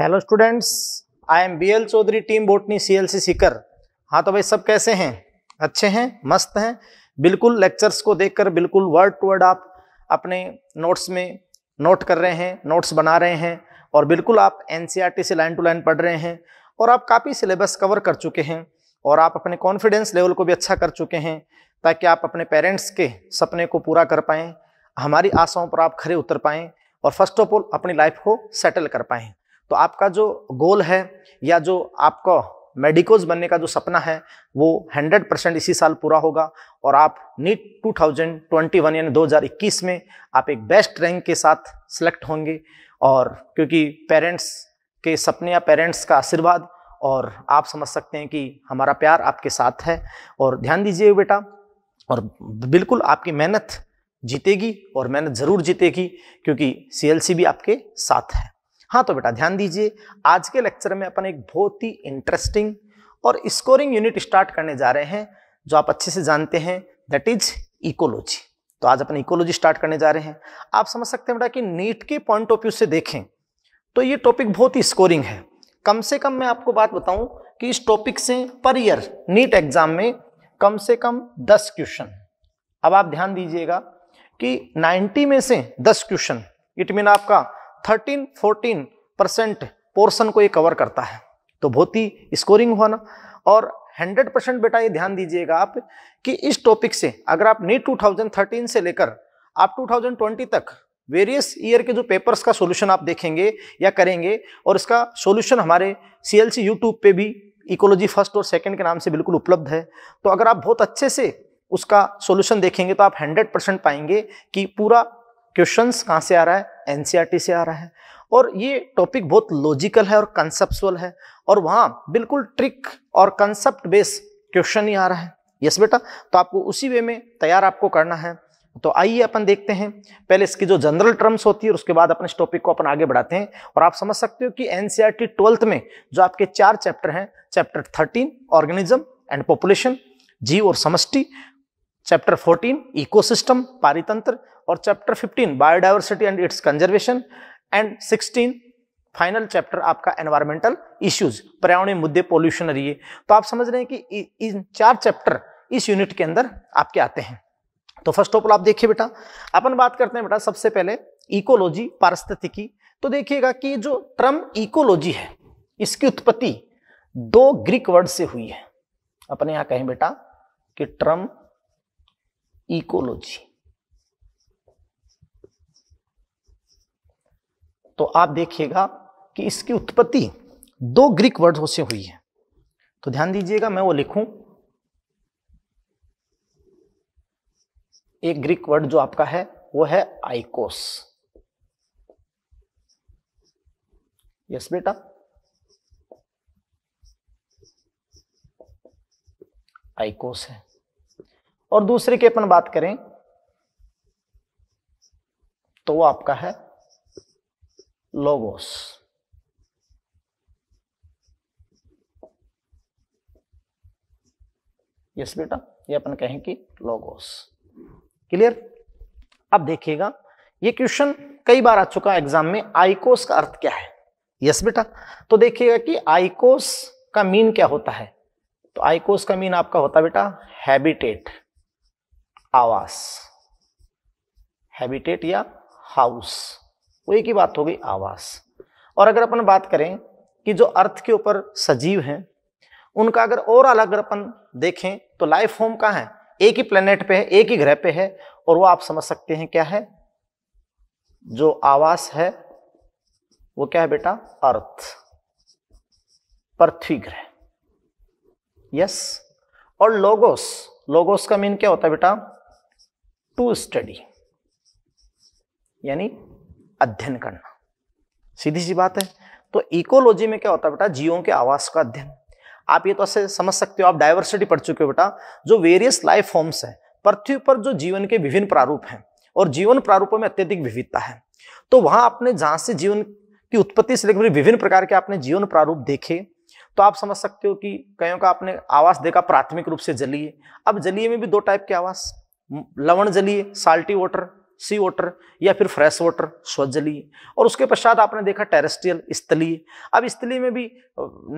Hello students I am B L Chaudhary team botany C L C Sikar हाँ तो भाई सब कैसे हैं अच्छे हैं मस्त हैं बिल्कुल लेक्चर्स को देखकर बिल्कुल वर्ड टू वर्ड आप अपने नोट्स में नोट कर रहे हैं नोट्स बना रहे हैं और बिल्कुल आप एन e से लाइन टू लाइन पढ़ रहे हैं और आप काफ़ी सिलेबस कवर कर चुके हैं और आप अपने कॉन्फिडेंस लेवल को भी अच्छा कर चुके हैं ताकि आप अपने पेरेंट्स के सपने को पूरा कर पाएँ हमारी आशाओं पर आप खड़े उतर पाएँ और फर्स्ट ऑफ ऑल अपनी लाइफ को सेटल कर पाएँ तो आपका जो गोल है या जो आपका मेडिकोज बनने का जो सपना है वो 100 परसेंट इसी साल पूरा होगा और आप नीट 2021 यानी 2021 में आप एक बेस्ट रैंक के साथ सेलेक्ट होंगे और क्योंकि पेरेंट्स के सपने या पेरेंट्स का आशीर्वाद और आप समझ सकते हैं कि हमारा प्यार आपके साथ है और ध्यान दीजिए बेटा और बिल्कुल आपकी मेहनत जीतेगी और मेहनत ज़रूर जीतेगी क्योंकि सी भी आपके साथ है हाँ तो बेटा ध्यान दीजिए आज के लेक्चर में अपन एक बहुत ही इंटरेस्टिंग और स्कोरिंग यूनिट स्टार्ट करने जा रहे हैं जो आप अच्छे से जानते हैं दैट इज इकोलॉजी तो आज अपन इकोलॉजी स्टार्ट करने जा रहे हैं आप समझ सकते हैं बेटा कि नीट के पॉइंट ऑफ व्यू से देखें तो ये टॉपिक बहुत ही स्कोरिंग है कम से कम मैं आपको बात बताऊं कि इस टॉपिक से पर ईयर नीट एग्जाम में कम से कम दस क्वेश्चन अब आप ध्यान दीजिएगा कि 90 में से 10 क्वेश्चन इट मीन आपका थर्टीन फोर्टीन परसेंट पोर्सन को ये कवर करता है तो बहुत ही स्कोरिंग हुआ ना और 100 परसेंट बेटा ये ध्यान दीजिएगा आप कि इस टॉपिक से अगर आप नीट 2013 से लेकर आप 2020 तक वेरियस ईयर के जो पेपर्स का सॉल्यूशन आप देखेंगे या करेंगे और इसका सॉल्यूशन हमारे सी एल यूट्यूब पे भी इकोलॉजी फर्स्ट और सेकंड के नाम से बिल्कुल उपलब्ध है तो अगर आप बहुत अच्छे से उसका सॉल्यूशन देखेंगे तो आप 100 परसेंट पाएंगे कि पूरा क्वेश्चंस कहाँ से आ रहा है एनसीईआरटी e से आ रहा है और ये टॉपिक बहुत लॉजिकल है और कंसेप्चुअल है और वहाँ बिल्कुल ट्रिक और कंसेप्ट बेस क्वेश्चन ही आ रहा है यस बेटा तो आपको उसी वे में तैयार आपको करना है तो आइए अपन देखते हैं पहले इसकी जो जनरल टर्म्स होती है उसके बाद अपन इस टॉपिक को अपन आगे बढ़ाते हैं और आप समझ सकते हो कि एन ट्वेल्थ e में जो आपके चार चैप्टर हैं chapter thirteen organism and population जीव और समष्टि चैप्टर 14 इकोसिस्टम पारितंत्र और chapter 15 biodiversity and its conservation and 16 final chapter आपका एनवायरमेंटल इश्यूज पर्यावरणीय मुद्दे पोल्यूशन ये तो आप समझ रहे हैं कि इन चार चैप्टर इस यूनिट के अंदर आपके आते हैं तो फर्स्ट ऑफ ऑल आप देखिए बेटा अपन बात करते हैं बेटा सबसे पहले इकोलॉजी पारिस्थितिकी तो देखिएगा कि जो ट्रम इकोलॉजी है इसकी उत्पत्ति दो ग्रीक वर्ड से हुई है अपने यहां कहें बेटा कि ट्रम इकोलॉजी तो आप देखिएगा कि इसकी उत्पत्ति दो ग्रीक वर्डों से हुई है तो ध्यान दीजिएगा मैं वो लिखूं एक ग्रीक वर्ड जो आपका है वो है आइकोस यस बेटा आइकोस है और दूसरे की अपन बात करें तो वो आपका है लोगोस यस बेटा ये अपन कहें कि लोगोस क्लियर अब देखिएगा ये क्वेश्चन कई बार आ चुका एग्जाम में आइकोस का अर्थ क्या है यस बेटा तो देखिएगा कि आइकोस का मीन क्या होता है तो आइकोस का मीन आपका होता है बेटा हैबिटेट आवास हैबिटेट या हाउस वो एक ही बात हो गई आवास और अगर अपन बात करें कि जो अर्थ के ऊपर सजीव हैं उनका अगर और अलग अगर अपन देखें तो लाइफ होम कहाँ है एक ही प्लेनेट पे है एक ही ग्रह पे है और वो आप समझ सकते हैं क्या है जो आवास है वो क्या है बेटा अर्थ पृथ्वी ग्रह यस और लोगोस लोगोस का मीन क्या होता है बेटा टू स्टडी यानी अध्ययन करना सीधी सी बात है तो इकोलॉजी में क्या होता है बेटा जीवों के आवास का अध्ययन आप ये तो ऐसे समझ सकते हो आप डाइवर्सिटी पढ़ चुके हो बेटा जो वेरियस लाइफ फॉर्म्स है पृथ्वी पर जो जीवन के विभिन्न प्रारूप हैं और जीवन प्रारूपों में अत्यधिक विविधता है तो वहां आपने जहां से जीवन की उत्पत्ति से लेकर विभिन्न प्रकार के आपने जीवन प्रारूप देखे तो आप समझ सकते हो कि कईयों का आपने आवास देखा प्राथमिक रूप से जलीय अब जलीय में भी दो टाइप के आवास लवण जलीय साल्टी वाटर सी वाटर या फिर फ्रेश वाटर स्वच्छ जलीय और उसके पश्चात आपने देखा टेरेस्ट्रियल स्थलीय अब स्थलीय में भी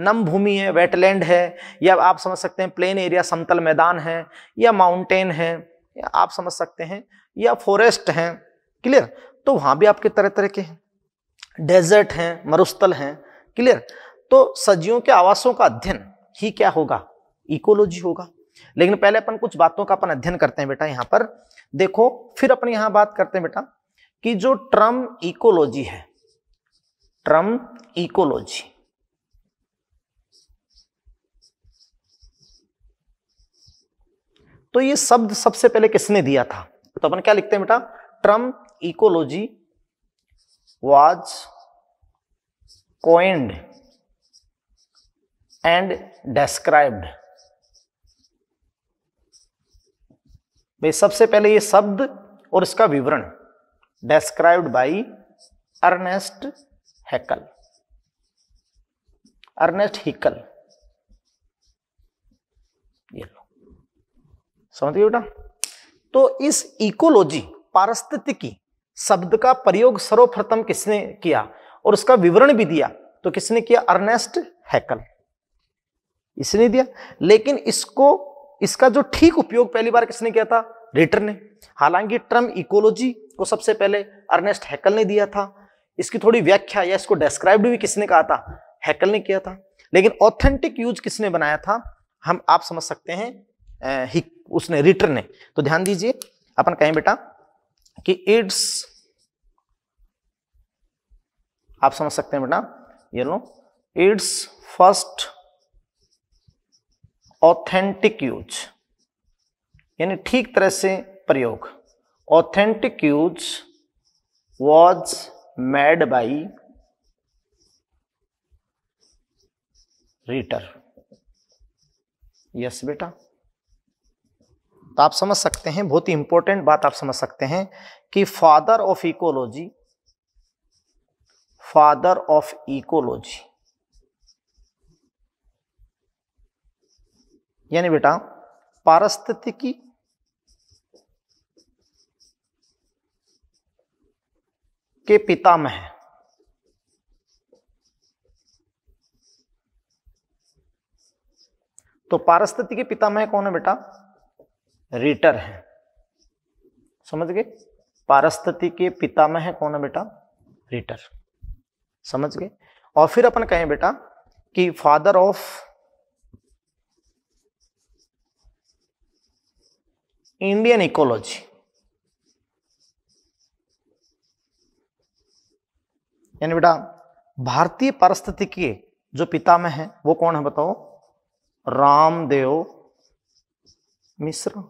नम भूमि है वेटलैंड है या आप समझ सकते हैं प्लेन एरिया समतल मैदान है या माउंटेन है या आप समझ सकते हैं या फॉरेस्ट हैं क्लियर तो वहाँ भी आपके तरह तरह के हैं डेजर्ट हैं मरुस्थल हैं क्लियर तो सजियों के आवासों का अध्ययन ही क्या होगा इकोलॉजी होगा लेकिन पहले अपन कुछ बातों का अपन अध्ययन करते हैं बेटा यहाँ पर देखो फिर अपन यहाँ बात करते हैं बेटा कि जो ट्रम इकोलॉजी है ट्रम इकोलॉजी तो ये शब्द सबसे पहले किसने दिया था तो अपन क्या लिखते हैं बेटा term ecology was coined and described भाई सबसे पहले ये शब्द और इसका विवरण described by Ernest Haeckel Ernest Haeckel ये लो समझ गए बेटा तो इस इकोलॉजी पारिस्थितिकी शब्द का प्रयोग सर्वप्रथम किसने किया और उसका विवरण भी दिया तो किसने किया अर्नेस्ट हैकल इसने दिया लेकिन इसको इसका जो ठीक उपयोग पहली बार किसने किया था रेटर ने हालांकि टर्म इकोलॉजी को सबसे पहले अर्नेस्ट हैकल ने दिया था इसकी थोड़ी व्याख्या या इसको डिस्क्राइब्ड भी किसने कहा था हैकल ने किया था लेकिन ऑथेंटिक यूज किसने बनाया था हम आप समझ सकते हैं ही उसने रिटर ने तो ध्यान दीजिए अपन कहें बेटा कि इट्स आप समझ सकते हैं बेटा ये लो इट्स फर्स्ट ऑथेंटिक यूज यानी ठीक तरह से प्रयोग authentic use was made by Reiter yes बेटा तो आप समझ सकते हैं बहुत ही इंपॉर्टेंट बात आप समझ सकते हैं कि father of ecology father of ecology यानी बेटा पारस्थितिकी के पितामह तो पारस्थिति के पितामह कौन है बेटा रीटर है समझ गए पारस्थिति के पितामह कौन है बेटा रीटर समझ गए और फिर अपन कहें बेटा कि फादर ऑफ इंडियन इकोलॉजी यानी बेटा भारतीय परिस्थिति के जो पिता में है वो कौन है बताओ रामदेव मिश्र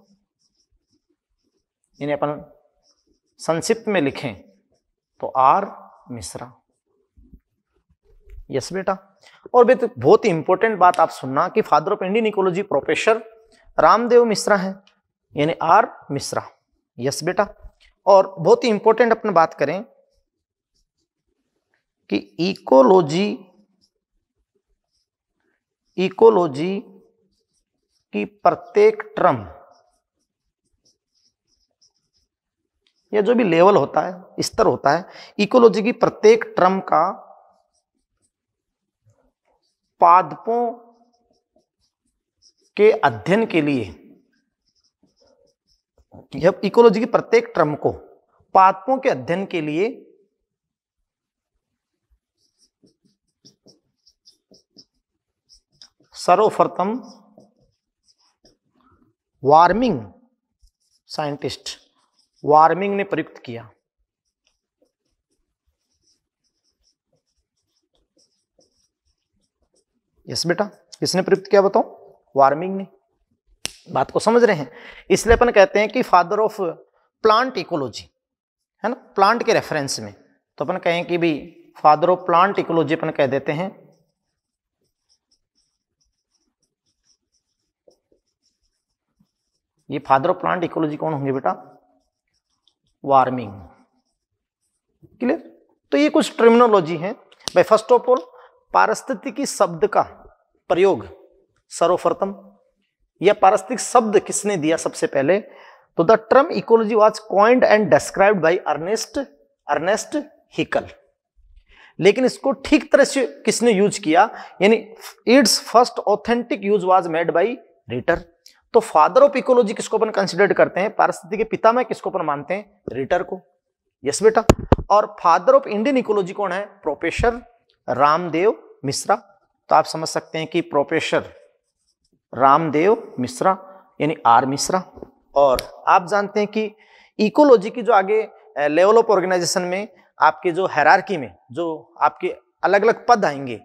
इन्हें अपन संक्षिप्त में लिखें तो आर मिश्रा यस बेटा और बेटा बहुत ही इंपॉर्टेंट बात आप सुनना कि father of Indian ecology professor Ramdeo Mishra है यानी आर मिश्रा यस बेटा और बहुत ही इंपॉर्टेंट अपन बात करें कि इकोलॉजी इकोलॉजी की प्रत्येक ट्रम या जो भी लेवल होता है स्तर होता है इकोलॉजी की प्रत्येक ट्रम का पादपों के अध्ययन के लिए इकोलॉजी के प्रत्येक ट्रम को पादपों के अध्ययन के लिए सर्वप्रथम वार्मिंग साइंटिस्ट वार्मिंग ने प्रयुक्त किया यस बेटा किसने प्रयुक्त किया बताओ वार्मिंग ने बात को समझ रहे हैं इसलिए अपन कहते हैं कि फादर ऑफ प्लांट इकोलॉजी है ना प्लांट के रेफरेंस में तो अपन कहें कि भी फादर ऑफ प्लांट इकोलॉजी अपन कह देते हैं ये फादर ऑफ प्लांट इकोलॉजी कौन होंगे बेटा वार्मिंग क्लियर तो ये कुछ टर्मिनोलॉजी है भाई फर्स्ट ऑफ ऑल पारिस्थितिकी शब्द का प्रयोग सर्वप्रथम यह पारस्तिक शब्द किसने दिया सबसे पहले तो the term ecology was coined and describe by Ernest Ernest Haeckel लेकिन इसको ठीक तरह से किसने यूज किया यानी its first authentic use was made by Reiter तो फादर ऑफ इकोलॉजी किसको अपन कंसिडर करते हैं पारस्थिति के पिता में किसको अपन मानते हैं रिटर को यस बेटा और फादर ऑफ इंडियन इकोलॉजी कौन है प्रोफेसर रामदेव मिश्रा तो आप समझ सकते हैं कि प्रोफेसर रामदेव मिश्रा यानी आर मिश्रा और आप जानते हैं कि इकोलॉजी की जो आगे लेवल ऑफ ऑर्गेनाइजेशन में आपके जो हैरारकी में जो आपके अलग अलग पद आएंगे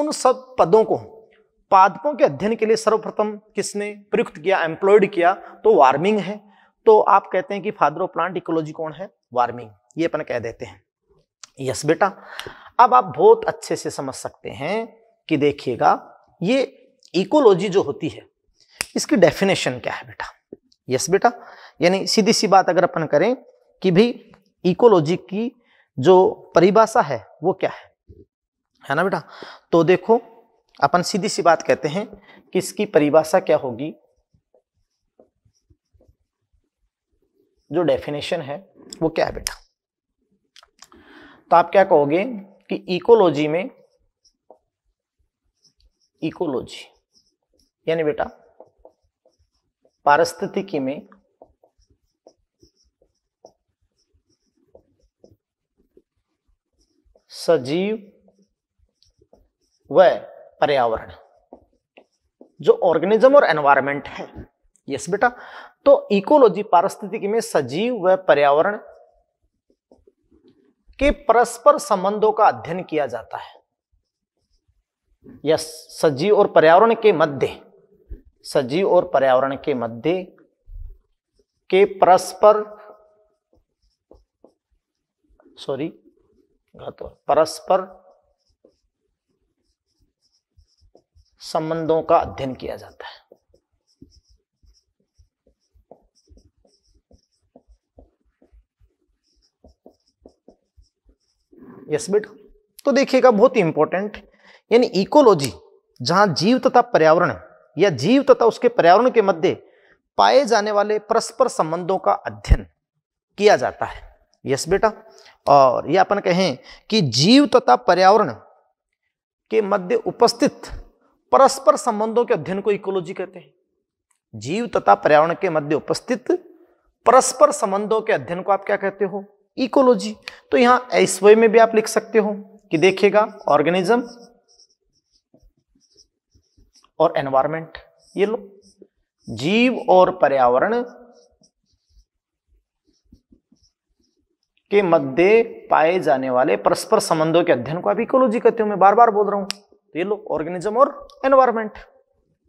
उन सब पदों को पादपों के अध्ययन के लिए सर्वप्रथम किसने प्रयुक्त किया एम्प्लॉयड किया तो वार्मिंग है तो आप कहते हैं कि फादर ऑफ प्लांट इकोलॉजी कौन है वार्मिंग ये अपन कह देते हैं यस बेटा अब आप बहुत अच्छे से समझ सकते हैं कि देखिएगा ये इकोलॉजी जो होती है इसकी डेफिनेशन क्या है बेटा यस बेटा यानी सीधी सी बात अगर अपन करें कि भाई इकोलॉजी की जो परिभाषा है वो क्या है है ना बेटा तो देखो अपन सीधी सी बात कहते हैं कि इसकी परिभाषा क्या होगी जो डेफिनेशन है वो क्या है बेटा तो आप क्या कहोगे कि इकोलॉजी में इकोलॉजी यानी बेटा पारिस्थितिकी में सजीव व पर्यावरण जो ऑर्गेनिज्म और एनवायरमेंट है यस बेटा तो इकोलॉजी पारिस्थितिकी में सजीव व पर्यावरण के परस्पर संबंधों का अध्ययन किया जाता है यस सजीव और पर्यावरण के मध्य सजीव और पर्यावरण के मध्य के परस्पर सॉरी परस्पर संबंधों का अध्ययन किया जाता है यस बेटा तो देखिएगा बहुत ही इंपॉर्टेंट यानी इकोलॉजी जहां जीव तथा पर्यावरण या जीव तथा उसके पर्यावरण के मध्य पाए जाने वाले परस्पर संबंधों का अध्ययन किया जाता है यस बेटा और यह अपन कहें कि जीव तथा पर्यावरण के मध्य उपस्थित परस्पर संबंधों के अध्ययन को इकोलॉजी कहते हैं जीव तथा पर्यावरण के मध्य उपस्थित परस्पर संबंधों के अध्ययन को आप क्या कहते हो इकोलॉजी तो यहां ऐश्वर्य में भी आप लिख सकते हो कि देखिएगा ऑर्गेनिज्म और एनवायरमेंट ये लो जीव और पर्यावरण के मध्य पाए जाने वाले परस्पर संबंधों के अध्ययन को आप इकोलॉजी कहते हो मैं बार बार बोल रहा हूं तो ये लो ऑर्गेनिज्म और एनवायरमेंट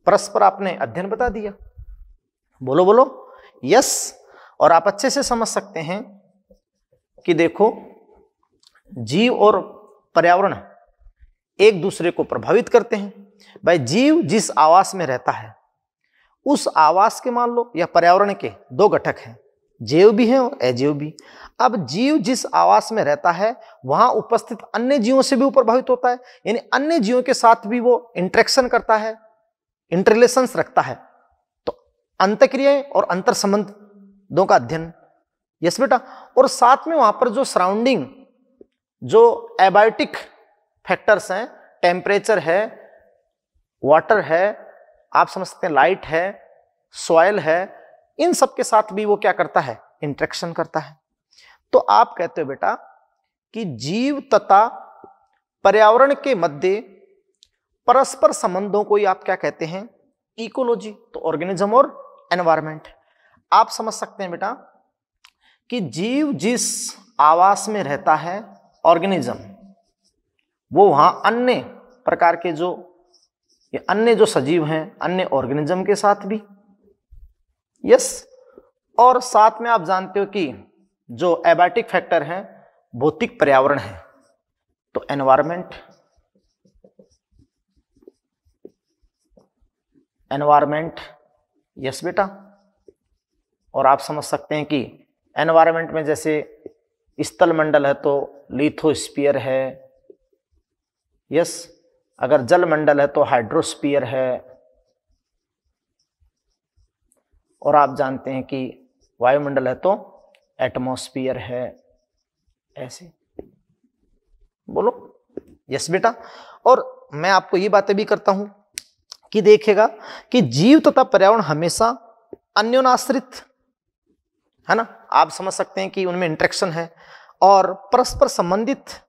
परस्पर आपने अध्ययन बता दिया बोलो बोलो यस और आप अच्छे से समझ सकते हैं कि देखो जीव और पर्यावरण एक दूसरे को प्रभावित करते हैं भाई जीव जिस आवास में रहता है उस आवास के मान लो या पर्यावरण के दो घटक हैं जीव भी हैं और अजीव भी अब जीव जिस आवास में रहता है वहाँ उपस्थित अन्य जीवों से भी प्रभावित होता है यानी अन्य जीवों के साथ भी वो इंट्रैक्शन करता है इंटरलेशंस रखता है तो अंतक्रियाएं और अंतर संबंध दो का अध्ययन यस बेटा और साथ में वहाँ पर जो सराउंडिंग जो एबायोटिक फैक्टर्स हैं टेम्परेचर है वाटर है आप समझ सकते हैं लाइट है सॉयल है इन सब के साथ भी वो क्या करता है इंट्रैक्शन करता है तो आप कहते हो बेटा कि जीव तथा पर्यावरण के मध्य परस्पर संबंधों को ही आप क्या कहते हैं इकोलॉजी तो ऑर्गेनिज्म और एनवायरमेंट आप समझ सकते हैं बेटा कि जीव जिस आवास में रहता है ऑर्गेनिज्म वो वहां अन्य प्रकार के जो अन्य जो सजीव हैं अन्य ऑर्गेनिज्म के साथ भी यस और साथ में आप जानते हो कि जो एबायोटिक फैक्टर हैं भौतिक पर्यावरण है तो एनवायरमेंट एनवायरमेंट यस बेटा और आप समझ सकते हैं कि एनवायरमेंट में जैसे स्थल मंडल है तो लिथोस्पियर है यस अगर जल मंडल है तो हाइड्रोस्पियर है और आप जानते हैं कि वायुमंडल है तो एटमोस्फियर है ऐसे बोलो यस बेटा और मैं आपको ये बातें भी करता हूं कि देखेगा कि जीव तथा पर्यावरण हमेशा अन्योनाश्रित है ना आप समझ सकते हैं कि उनमें इंट्रेक्शन है और परस्पर संबंधित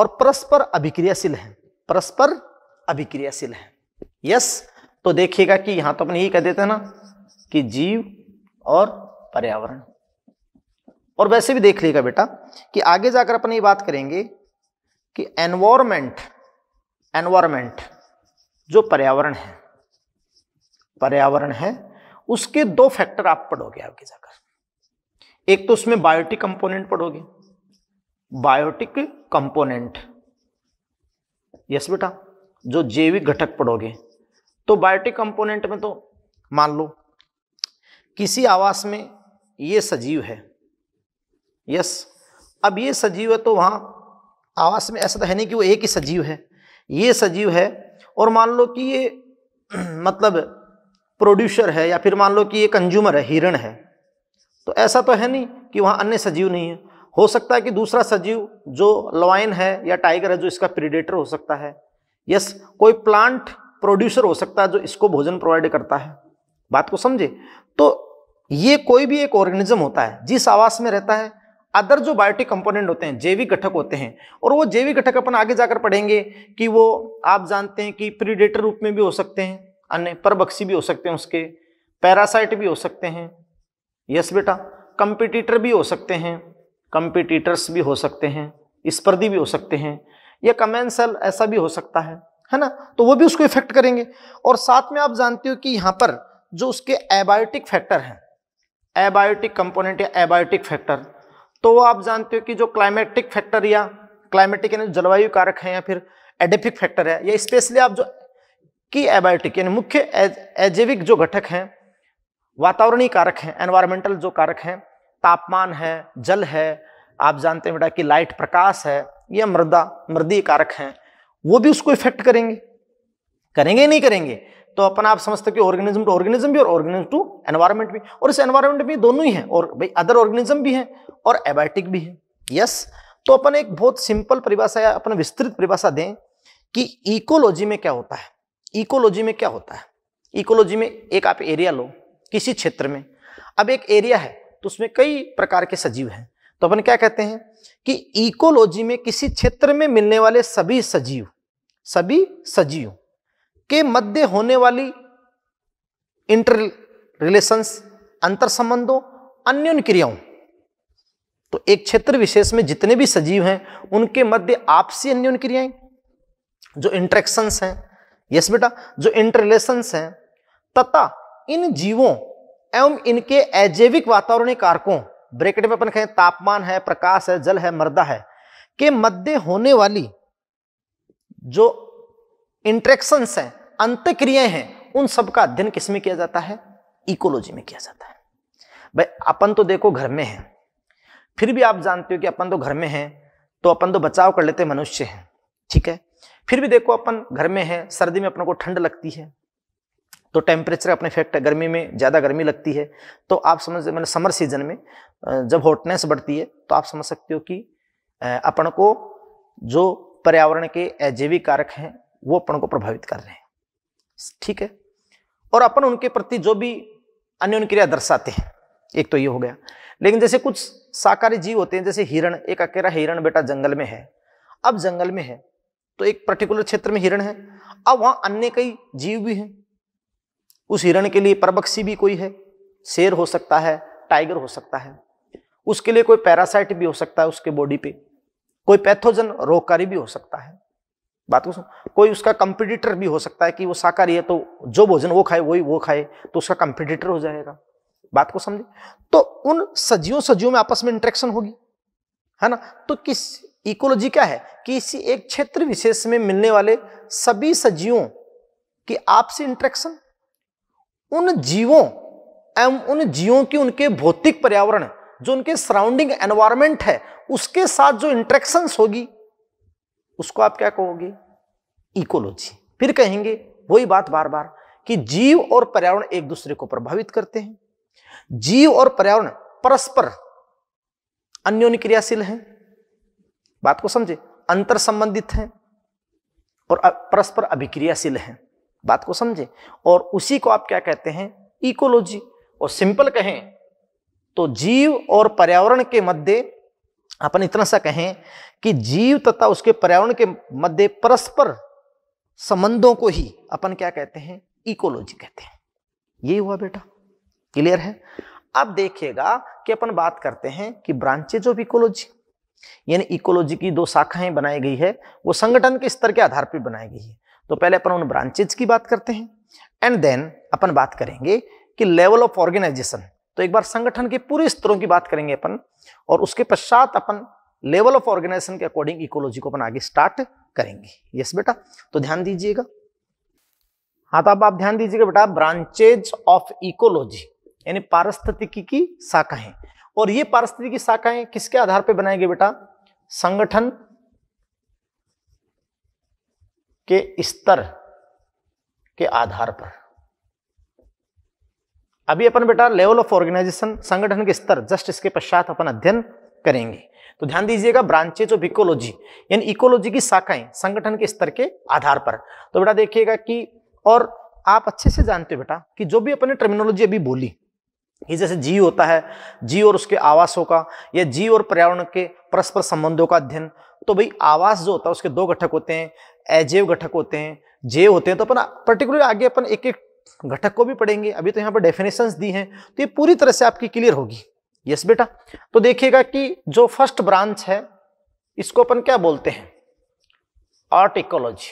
और परस्पर अभिक्रियाशील है परस्पर अभिक्रियाशील है यस तो देखिएगा कि यहां तो अपने यही कह देते हैं ना कि जीव और पर्यावरण और वैसे भी देख लीजिएगा बेटा कि आगे जाकर अपन ये बात करेंगे कि एनवायरमेंट एनवायरमेंट जो पर्यावरण है पर्यावरण है उसके दो फैक्टर आप पढ़ोगे आगे जाकर एक तो उसमें बायोटिक कंपोनेंट पढ़ोगे बायोटिक कंपोनेंट यस बेटा जो जैविक घटक पढ़ोगे तो बायोटिक कंपोनेंट में तो मान लो किसी आवास में ये सजीव है यस अब ये सजीव है तो वहाँ आवास में ऐसा तो है नहीं कि वो एक ही सजीव है ये सजीव है और मान लो कि ये मतलब प्रोड्यूसर है या फिर मान लो कि ये कंज्यूमर है हिरण है तो ऐसा तो है नहीं कि वहाँ अन्य सजीव नहीं है हो सकता है कि दूसरा सजीव जो लॉइन है या टाइगर है जो इसका प्रीडेटर हो सकता है यस कोई प्लांट प्रोड्यूसर हो सकता है जो इसको भोजन प्रोवाइड करता है बात को समझे तो ये कोई भी एक ऑर्गेनिज्म होता है जिस आवास में रहता है अदर जो बायोटिक कंपोनेंट होते हैं जैविक घटक होते हैं और वो जैविक घटक अपन आगे जाकर पढ़ेंगे कि वो आप जानते हैं कि प्रीडेटर रूप में भी हो सकते हैं अन्य बक्सी भी हो सकते हैं उसके पैरासाइट भी हो सकते हैं यस बेटा कंपिटिटर भी हो सकते हैं कंपिटिटर्स भी हो सकते हैं स्पर्धी भी हो सकते हैं या कमेंसल ऐसा भी हो सकता है है ना तो वो भी उसको इफेक्ट करेंगे और साथ में आप जानते हो कि यहाँ पर जो उसके एबायोटिक फैक्टर हैं एबायोटिक कंपोनेंट या एबायोटिक फैक्टर तो वो आप जानते हो कि जो क्लाइमेटिक फैक्टर या क्लाइमेटिक यानी जलवायु कारक है या फिर एडेफिक फैक्टर है या स्पेशली आप जो की एबायोटिक यानी मुख्य एजैविक जो घटक हैं वातावरणीय कारक हैं एनवायरमेंटल जो कारक हैं तापमान है जल है आप जानते हैं बेटा कि लाइट प्रकाश है यह मृदा मृदी कारक हैं वो भी उसको इफेक्ट करेंगे करेंगे नहीं करेंगे तो अपन आप समझते कि ऑर्गेनिज्म टू ऑर्गेनिज्म भी और ऑर्गेनिज्म टू एनवायरमेंट भी और इस एनवायरमेंट में दोनों ही हैं और भाई अदर ऑर्गेनिज्म भी हैं और एबायोटिक भी हैं यस तो अपन एक बहुत सिंपल परिभाषा या अपन विस्तृत परिभाषा दें कि इकोलॉजी में क्या होता है इकोलॉजी में क्या होता है इकोलॉजी में एक आप एरिया लो किसी क्षेत्र में अब एक एरिया है तो उसमें कई प्रकार के सजीव हैं तो अपन क्या कहते हैं कि इकोलॉजी में किसी क्षेत्र में मिलने वाले सभी सजीव सभी सजीव के मध्य होने वाली इंटर रिलेशंस अंतर संबंधों अन्योन क्रियाओं तो एक क्षेत्र विशेष में जितने भी सजीव हैं उनके मध्य आपसी अन्योन क्रियाएं जो इंट्रैक्शंस हैं यस बेटा जो इंटर रिलेशंस हैं तथा इन जीवों एवं इनके अजैविक वातावरणीय कारकों ब्रैकेट में अपन कहें तापमान है प्रकाश है जल है मर्दा है के मध्य होने वाली जो इंट्रेक्शंस हैं अंत्यक्रियाएं हैं उन सब का अध्ययन किसमें किया जाता है इकोलॉजी में किया जाता है भाई अपन तो देखो घर में है फिर भी आप जानते हो कि अपन तो घर में हैं तो अपन तो बचाव कर लेते मनुष्य हैं ठीक है फिर भी देखो अपन घर में है सर्दी में अपन को ठंड लगती है तो टेम्परेचर अपने इफेक्ट है गर्मी में ज़्यादा गर्मी लगती है तो आप समझ मैंने समर सीजन में जब हॉटनेस बढ़ती है तो आप समझ सकते हो कि अपन को जो पर्यावरण के अजैविक कारक हैं वो अपन को प्रभावित कर रहे हैं ठीक है और अपन उनके प्रति जो भी अन्य क्रिया दर्शाते हैं एक तो ये हो गया लेकिन जैसे कुछ शाकाहारी जीव होते हैं जैसे हिरण एक अकेला हिरण बेटा जंगल में है अब जंगल में है तो एक पर्टिकुलर क्षेत्र में हिरण है अब वहाँ अन्य कई जीव भी हैं उस हिरण के लिए परबक्सी भी कोई है शेर हो सकता है टाइगर हो सकता है उसके लिए कोई पैरासाइट भी हो सकता है उसके बॉडी पे कोई पैथोजन रोगकारी भी हो सकता है बात को कोई उसका कंपिटिटर भी हो सकता है कि वो शाकाहारी है तो जो भोजन वो खाए वही वो, वो खाए तो उसका कंपिटिटर हो जाएगा बात को समझे तो उन सजियों सजियों में आपस में इंट्रेक्शन होगी है ना तो किस इकोलॉजी क्या है कि इसी एक क्षेत्र विशेष में मिलने वाले सभी सजियों की आपसी इंट्रेक्शन उन जीवों एवं उन जीवों की उनके भौतिक पर्यावरण जो उनके सराउंडिंग एनवायरमेंट है उसके साथ जो इंट्रेक्शन होगी उसको आप क्या कहोगे इकोलॉजी फिर कहेंगे वही बात बार बार कि जीव और पर्यावरण एक दूसरे को प्रभावित करते हैं जीव और पर्यावरण परस्पर अन्योन क्रियाशील है बात को समझे अंतर संबंधित है और परस्पर अभिक्रियाशील है बात को समझे और उसी को आप क्या कहते हैं इकोलॉजी और सिंपल कहें तो जीव और पर्यावरण के मध्य अपन इतना सा कहें कि जीव तथा उसके पर्यावरण के मध्य परस्पर संबंधों को ही अपन क्या कहते हैं इकोलॉजी कहते हैं यही हुआ बेटा क्लियर है अब देखिएगा कि अपन बात करते हैं कि ब्रांचेज ऑफ इकोलॉजी यानी इकोलॉजी की दो शाखाएं बनाई गई है वो संगठन के स्तर के आधार पर बनाई गई है तो पहले अपन उन ब्रांचेज की बात करते हैं एंड देन अपन बात करेंगे कि लेवल ऑफ ऑर्गेनाइजेशन तो एक बार संगठन के पूरे स्तरों की बात करेंगे अपन और उसके पश्चात अपन लेवल ऑफ ऑर्गेनाइजेशन के अकॉर्डिंग इकोलॉजी को अपन आगे स्टार्ट करेंगे यस बेटा तो ध्यान दीजिएगा हाँ तो अब आप ध्यान दीजिएगा बेटा ब्रांचेज ऑफ इकोलॉजी यानी पारिस्थितिकी की शाखाएं और ये पारिस्थितिकी शाखाएं किसके आधार पर बनाएंगे बेटा संगठन के स्तर के आधार पर अभी अपन बेटा लेवल ऑफ ऑर्गेनाइजेशन संगठन के स्तर जस्ट इसके पश्चात अपन अध्ययन करेंगे तो ध्यान दीजिएगा ब्रांचेज ऑफ इकोलॉजी यानी इकोलॉजी की शाखाएं संगठन के स्तर के आधार पर तो बेटा देखिएगा कि और आप अच्छे से जानते हो बेटा कि जो भी अपने टर्मिनोलॉजी अभी बोली ये जैसे जी होता है जी और उसके आवासों का या जी और पर्यावरण के परस्पर संबंधों का अध्ययन तो भाई आवास जो होता है उसके दो घटक होते हैं एजेव घटक होते हैं जे होते हैं तो अपन पर्टिकुलर आगे अपन एक एक घटक को भी पढ़ेंगे अभी तो यहाँ पर डेफिनेशंस दी हैं तो ये पूरी तरह से आपकी क्लियर होगी यस बेटा तो देखिएगा कि जो फर्स्ट ब्रांच है इसको अपन क्या बोलते हैं ऑर्टिकोलॉजी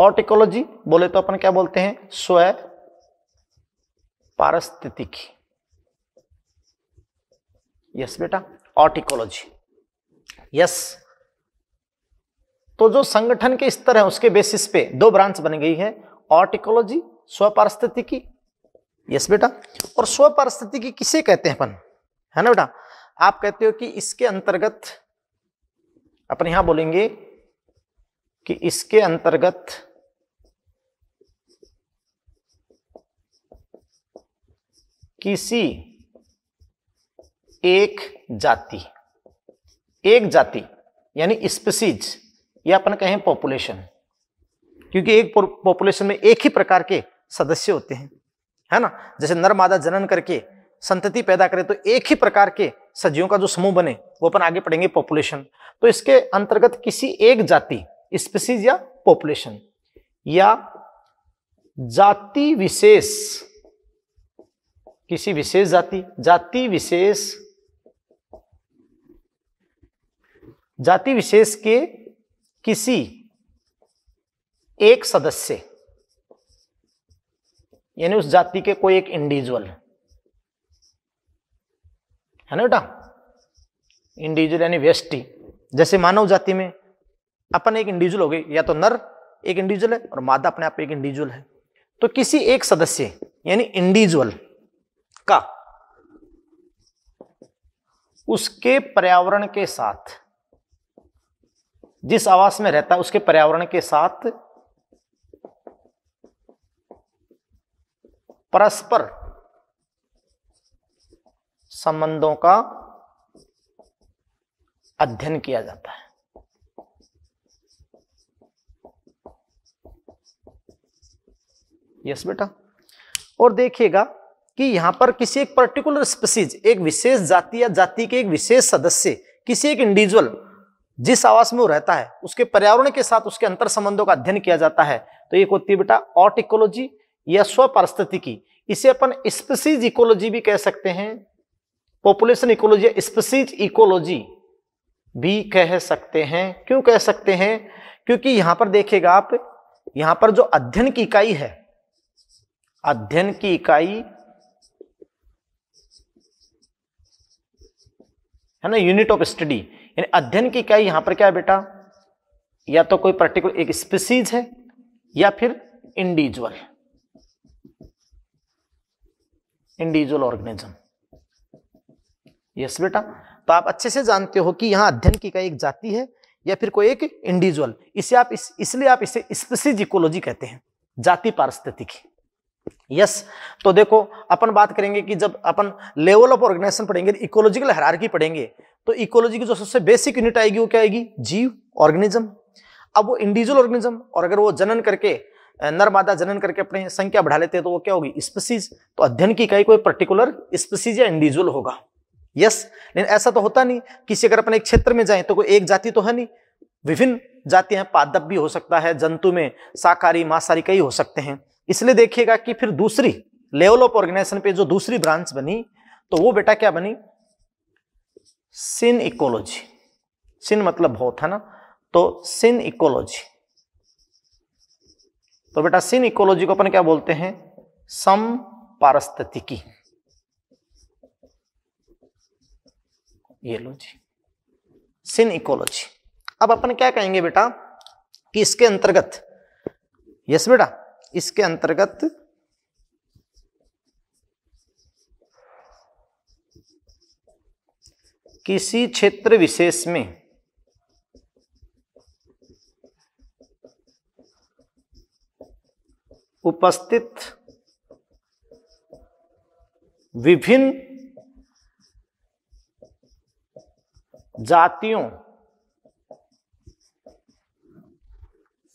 ऑर्टिकोलॉजी बोले तो अपन क्या बोलते हैं स्व पारस्थितिकी यस बेटा ऑर्टिकोलॉजी यस तो जो संगठन के स्तर है उसके बेसिस पे दो ब्रांच बन गई है ऑर्टिकोलॉजी स्वपारिस्थितिकी यस बेटा और स्वपारिस्थितिकी किसे कहते हैं अपन है ना बेटा आप कहते हो कि इसके अंतर्गत अपन यहां बोलेंगे कि इसके अंतर्गत किसी एक जाति एक जाति यानी स्पीसीज या अपन कहें पॉपुलेशन क्योंकि एक पॉपुलेशन में एक ही प्रकार के सदस्य होते हैं है ना जैसे नर मादा जनन करके संतति पैदा करे तो एक ही प्रकार के सजीवों का जो समूह बने वो अपन आगे पढ़ेंगे पॉपुलेशन तो इसके अंतर्गत किसी एक जाति स्पीसीज या पॉपुलेशन या जाति विशेष किसी विशेष जाति जाति विशेष जाति विशेष के किसी एक सदस्य यानी उस जाति के कोई एक इंडिविजुअल है ना बेटा इंडिविजुअल यानी व्यस्टि जैसे मानव जाति में अपन एक इंडिविजुअल हो गई या तो नर एक इंडिविजुअल है और मादा अपने आप एक इंडिविजुअल है तो किसी एक सदस्य यानी इंडिविजुअल का उसके पर्यावरण के साथ जिस आवास में रहता है उसके पर्यावरण के साथ परस्पर संबंधों का अध्ययन किया जाता है यस बेटा और देखिएगा कि यहां पर किसी एक पर्टिकुलर स्पीसीज एक विशेष जाति या जाति के एक विशेष सदस्य किसी एक इंडिविजुअल जिस आवास में वो रहता है उसके पर्यावरण के साथ उसके अंतर संबंधों का अध्ययन किया जाता है तो एक होती है बेटा ऑट इकोलॉजी या स्व पारिस्थितिकी इसे अपन स्पेसीज इकोलॉजी भी कह सकते हैं पॉपुलेशन इकोलॉजी स्पेसीज इकोलॉजी भी कह सकते हैं क्यों कह सकते हैं क्योंकि यहां पर देखिएगा आप यहां पर जो अध्ययन की इकाई है अध्ययन की इकाई है ना यूनिट ऑफ स्टडी यानी अध्ययन की क्या यहां पर क्या है बेटा या तो कोई पर्टिकुलर एक स्पीसीज है या फिर इंडिविजुअल इंडिविजुअल ऑर्गेनिज्म यस बेटा तो आप अच्छे से जानते हो कि यहां अध्ययन की क्या एक जाति है या फिर कोई एक इंडिविजुअल इसे आप इस, इसलिए आप इसे स्पेसिज इकोलॉजी कहते हैं जाति पारिस्थितिकी यस yes. तो देखो अपन बात करेंगे कि जब अपन लेवल ऑफ ऑर्गेनाइजेशन पढ़ेंगे इकोलॉजिकल हरारकी पढ़ेंगे तो इकोलॉजी की जो सबसे बेसिक यूनिट आएगी वो क्या आएगी जीव ऑर्गेनिज्म अब वो इंडिविजुअल ऑर्गेनिज्म और अगर वो जनन करके नर मादा जनन करके अपने संख्या बढ़ा लेते हैं तो वो क्या होगी स्पीसीज तो अध्ययन की इकाई कोई पर्टिकुलर स्पीसीज या इंडिविजुअल होगा यस लेकिन ऐसा तो होता नहीं किसी अगर अपने एक क्षेत्र में जाए तो कोई एक जाति तो है नहीं विभिन्न जातियां पादप भी हो सकता है जंतु में शाकाहारी मांसाहारी कई हो सकते हैं इसलिए देखिएगा कि फिर दूसरी लेवल ऑफ ऑर्गेनाइजेशन पे जो दूसरी ब्रांच बनी तो वो बेटा क्या बनी सिन इकोलॉजी सिन मतलब बहुत है ना तो सिन इकोलॉजी तो बेटा सिन इकोलॉजी को अपन क्या बोलते हैं सम पारस्थितिकी ये लो जी सिन इकोलॉजी अब अपन क्या कहेंगे बेटा कि इसके अंतर्गत यस बेटा इसके अंतर्गत किसी क्षेत्र विशेष में उपस्थित विभिन्न जातियों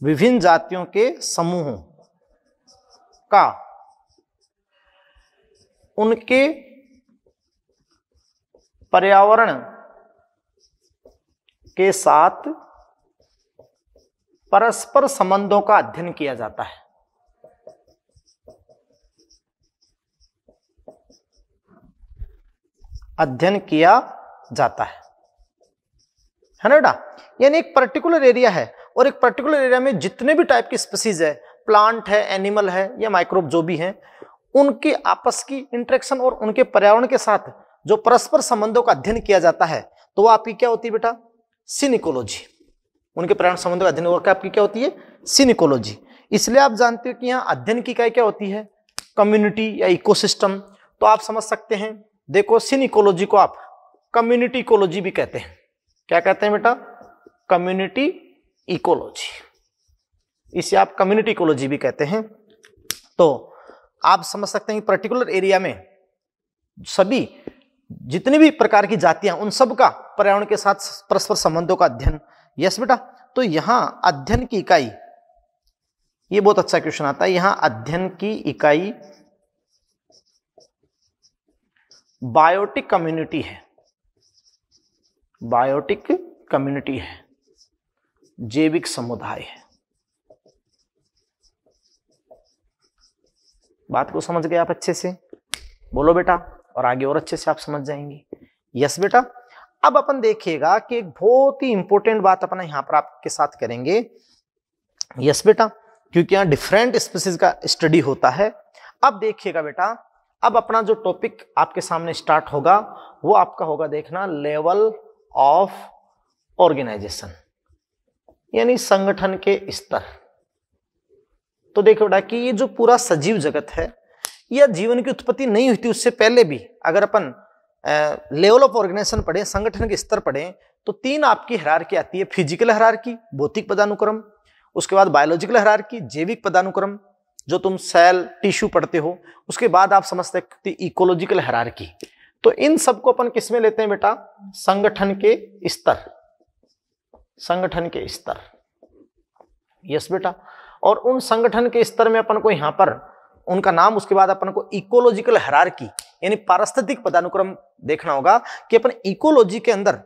विभिन्न जातियों के समूहों का उनके पर्यावरण के साथ परस्पर संबंधों का अध्ययन किया जाता है अध्ययन किया जाता है है ना बेटा यानी एक पर्टिकुलर एरिया है और एक पर्टिकुलर एरिया में जितने भी टाइप की स्पीसीज है प्लांट है एनिमल है या माइक्रोब जो भी हैं उनके आपस की इंट्रेक्शन और उनके पर्यावरण के साथ जो परस्पर संबंधों का अध्ययन किया जाता है तो वो आपकी क्या होती है बेटा सिनिकोलॉजी उनके प्राण संबंधों का अध्ययन और आपकी क्या होती है सिनिकोलॉजी इसलिए आप जानते हो कि यहाँ अध्ययन की इकाई क्या होती है कम्युनिटी या इकोसिस्टम तो आप समझ सकते हैं देखो सिनिकोलॉजी को आप कम्युनिटी इकोलॉजी भी कहते हैं क्या कहते हैं बेटा कम्युनिटी इकोलॉजी इसे आप कम्युनिटी इकोलॉजी भी कहते हैं तो आप समझ सकते हैं कि पर्टिकुलर एरिया में सभी जितनी भी प्रकार की जातियां उन सब का पर्यावरण के साथ परस्पर संबंधों का अध्ययन यस बेटा तो यहां अध्ययन की इकाई ये बहुत अच्छा क्वेश्चन आता है यहां अध्ययन की इकाई बायोटिक कम्युनिटी है बायोटिक कम्युनिटी है जैविक समुदाय है बात को समझ गए आप अच्छे से बोलो बेटा और आगे और अच्छे से आप समझ जाएंगे यस बेटा अब अपन देखिएगा कि एक बहुत ही इंपॉर्टेंट बात अपना यहाँ पर आपके साथ करेंगे यस बेटा क्योंकि यहाँ डिफरेंट स्पीसीज का स्टडी होता है अब देखिएगा बेटा अब अपना जो टॉपिक आपके सामने स्टार्ट होगा वो आपका होगा देखना लेवल ऑफ ऑर्गेनाइजेशन यानी संगठन के स्तर तो देखो बेटा कि ये जो पूरा सजीव जगत है या जीवन की उत्पत्ति नहीं हुई थी उससे पहले भी अगर अपन लेवल ऑफ ऑर्गेनाइजेशन पढ़ें संगठन के स्तर पढ़ें तो तीन आपकी हरार की आती है फिजिकल की भौतिक पदानुक्रम उसके बाद बायोलॉजिकल की जैविक पदानुक्रम जो तुम सेल टिश्यू पढ़ते हो उसके बाद आप समझते सकते इकोलॉजिकल हरारकी तो इन सबको अपन किसमें लेते हैं बेटा संगठन के स्तर संगठन के स्तर यस बेटा और उन संगठन के स्तर में अपन को यहां पर उनका नाम उसके बाद अपन को इकोलॉजिकल हरारकी यानी पारस्थितिक पदानुक्रम देखना होगा कि अपन इकोलॉजी के अंदर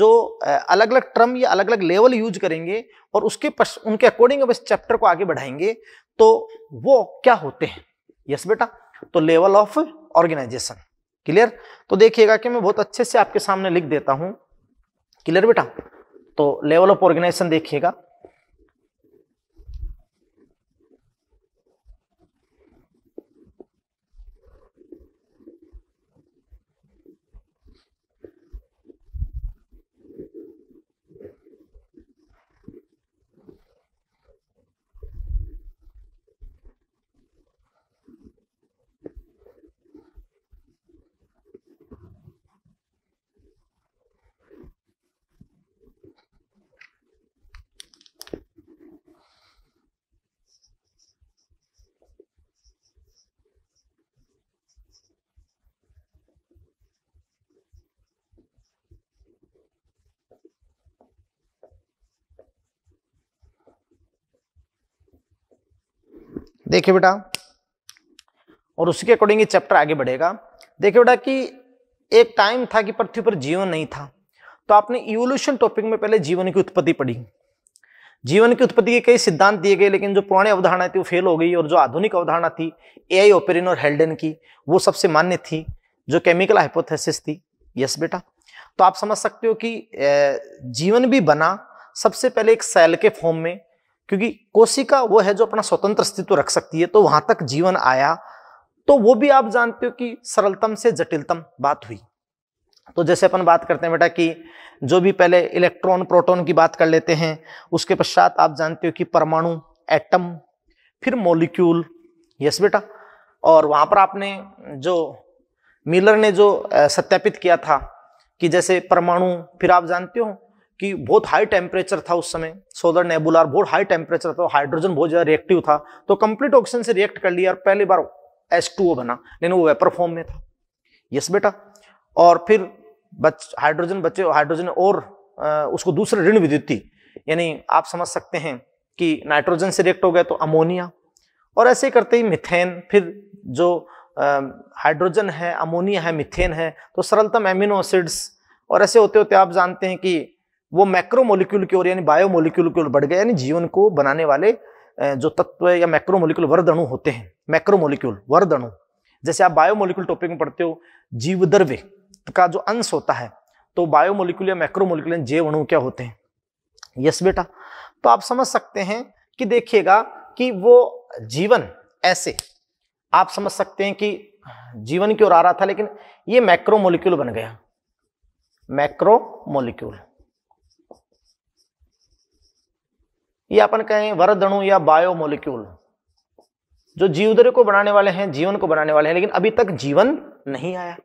जो अलग अलग टर्म या अलग अलग लेवल यूज करेंगे और उसके पश, उनके अकॉर्डिंग अब इस चैप्टर को आगे बढ़ाएंगे तो वो क्या होते हैं यस बेटा तो लेवल ऑफ ऑर्गेनाइजेशन क्लियर तो देखिएगा कि मैं बहुत अच्छे से आपके सामने लिख देता हूं क्लियर बेटा तो लेवल ऑफ ऑर्गेनाइजेशन देखिएगा देखिए बेटा और उसी के अकॉर्डिंग ये चैप्टर आगे बढ़ेगा देखिए बेटा कि एक टाइम था कि पृथ्वी पर जीवन नहीं था तो आपने इवोल्यूशन टॉपिक में पहले जीवन की उत्पत्ति पढ़ी जीवन की उत्पत्ति के कई सिद्धांत दिए गए लेकिन जो पुराने अवधारणा थी वो फेल हो गई और जो आधुनिक अवधारणा थी एआई ओपेरिन और हेल्डन की वो सबसे मान्य थी जो केमिकल हाइपोथेसिस थी यस बेटा तो आप समझ सकते हो कि जीवन भी बना सबसे पहले एक सेल के फॉर्म में क्योंकि कोशिका वो है जो अपना स्वतंत्र अस्तित्व रख सकती है तो वहां तक जीवन आया तो वो भी आप जानते हो कि सरलतम से जटिलतम बात हुई तो जैसे अपन बात करते हैं बेटा कि जो भी पहले इलेक्ट्रॉन प्रोटॉन की बात कर लेते हैं उसके पश्चात आप जानते हो कि परमाणु एटम फिर मोलिक्यूल यस बेटा और वहां पर आपने जो मिलर ने जो सत्यापित किया था कि जैसे परमाणु फिर आप जानते हो कि बहुत हाई टेम्परेचर था उस समय सोलर नेबुलर बहुत हाई टेम्परेचर था हाइड्रोजन बहुत ज़्यादा रिएक्टिव था तो कंप्लीट ऑक्सीजन से रिएक्ट कर लिया और पहली बार एस बना लेकिन वो वेपर फॉर्म में था यस बेटा और फिर बच हाइड्रोजन बचे हाइड्रोजन और आ, उसको दूसरे ऋण विद्युति यानी आप समझ सकते हैं कि नाइट्रोजन से रिएक्ट हो गया तो अमोनिया और ऐसे करते ही मिथेन फिर जो हाइड्रोजन है अमोनिया है मिथेन है तो सरलतम एमिनो एसिड्स और ऐसे होते होते आप जानते हैं कि वो मैक्रोमोलिक्यूल की ओर यानी बायोमोलिक्यूल की ओर बढ़ गए यानी जीवन को बनाने वाले जो तत्व या मैक्रोमोलिक्यूल वर्दणु होते हैं मैक्रोमोलिक्यूल वर्दणु जैसे आप बायोमोलिक्यूल टॉपिक में पढ़ते हो जीव द्रव्य का जो अंश होता है तो बायोमोलिक्यूल या मैक्रोमोलिक्यूल जैव अणु क्या होते हैं यस बेटा तो आप समझ सकते हैं कि देखिएगा कि वो जीवन ऐसे आप समझ सकते हैं कि जीवन की ओर आ रहा था लेकिन ये मैक्रोमोलिक्यूल बन गया मैक्रोमोलिक्यूल या अपन कहें वरदणु या बायोमोलिक्यूल जो जीवदर को बनाने वाले हैं जीवन को बनाने वाले हैं लेकिन अभी तक जीवन नहीं आया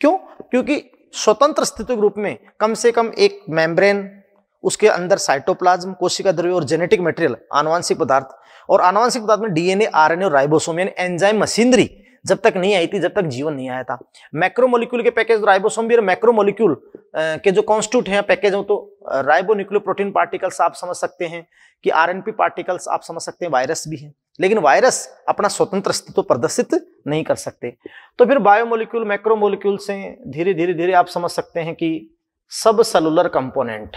क्यों क्योंकि स्वतंत्र स्थिति रूप में कम से कम एक मेम्ब्रेन उसके अंदर साइटोप्लाज्म कोशिका द्रव्य और जेनेटिक मटेरियल आनुवांशिक पदार्थ और आनुवांशिक पदार्थ में डीएनए आरएनए और राइबोसोम यानी एंजाइम मशीनरी जब तक नहीं आई थी जब तक जीवन नहीं आया था मैक्रोमोलिक्यूल के पैकेज राइबोसोम तो भी और मैक्रोमोलिक्यूल के जो कॉन्स्टिट्यूट हैं पैकेज हो तो राइबोन्यूक्लियो प्रोटीन पार्टिकल्स आप समझ सकते हैं कि आर पार्टिकल्स आप समझ सकते हैं वायरस भी हैं लेकिन वायरस अपना स्वतंत्र अस्तित्व प्रदर्शित नहीं कर सकते तो फिर बायोमोलिक्यूल मैक्रोमोलिक्यूल से धीरे धीरे धीरे आप समझ सकते हैं कि सब सेलुलर कंपोनेंट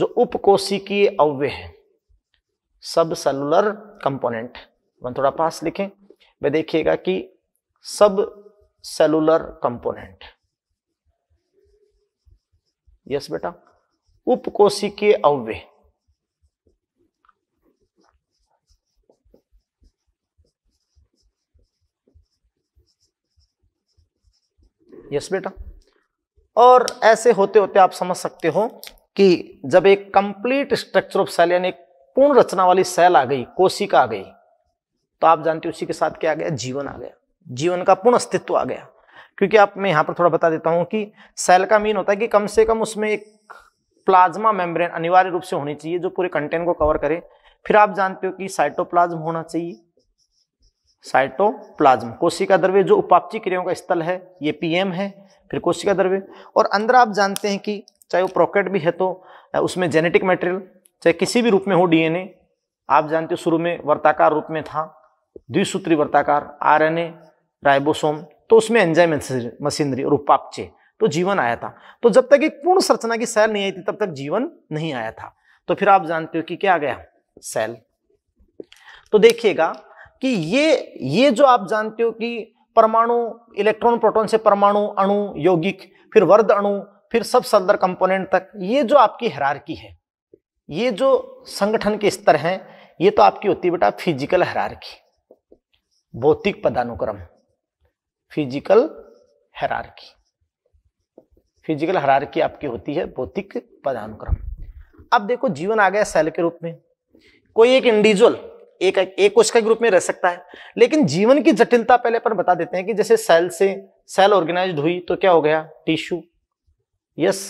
जो उपकोशिकीय अव्य है सब सेलुलर कंपोनेंट वन थोड़ा पास लिखें वह देखिएगा कि सब सेलुलर कंपोनेंट यस बेटा उपकोशी के अव्य यस बेटा और ऐसे होते होते आप समझ सकते हो कि जब एक कंप्लीट स्ट्रक्चर ऑफ सेल यानी पूर्ण रचना वाली सेल आ गई कोशिका आ गई तो आप जानते हो उसी के साथ क्या आ गया जीवन आ गया जीवन का पूर्ण अस्तित्व आ गया क्योंकि आप मैं यहाँ पर थोड़ा बता देता हूँ कि सेल का मीन होता है कि कम से कम उसमें एक प्लाज्मा मेम्ब्रेन अनिवार्य रूप से होनी चाहिए जो पूरे कंटेंट को कवर करे फिर आप जानते हो कि साइटोप्लाज्म होना चाहिए साइटोप्लाज्म कोशिका द्रव्य जो उपापची क्रियाओं का स्थल है ये पीएम है फिर कोशिका द्रव्य और अंदर आप जानते हैं कि चाहे वो प्रोकेट भी है तो उसमें जेनेटिक मटेरियल चाहे किसी भी रूप में हो डीएनए आप जानते हो शुरू में वर्ताकार रूप में था द्विसूत्री वर्ताकार आर एन ए राइबोसोम तो उसमें एंजाइम मशीनरी और उपापचे तो जीवन आया था तो जब तक एक पूर्ण संरचना की सेल नहीं आई थी तब तक जीवन नहीं आया था तो फिर आप जानते हो कि क्या आ गया सेल तो देखिएगा कि ये ये जो आप जानते हो कि परमाणु इलेक्ट्रॉन प्रोटॉन से परमाणु अणु यौगिक फिर वर्ध अणु फिर सब सदर कंपोनेंट तक ये जो आपकी हरारकी है ये जो संगठन के स्तर हैं ये तो आपकी होती बेटा फिजिकल हरारकी भौतिक पदानुक्रम फिजिकल हरारकी फिजिकल हरारकी आपकी होती है भौतिक पदानुक्रम अब देखो जीवन आ गया सेल के रूप में कोई एक इंडिविजुअल एक एक कोशिका के रूप में रह सकता है लेकिन जीवन की जटिलता पहले पर बता देते हैं कि जैसे सेल से सेल ऑर्गेनाइज हुई तो क्या हो गया टिश्यू यस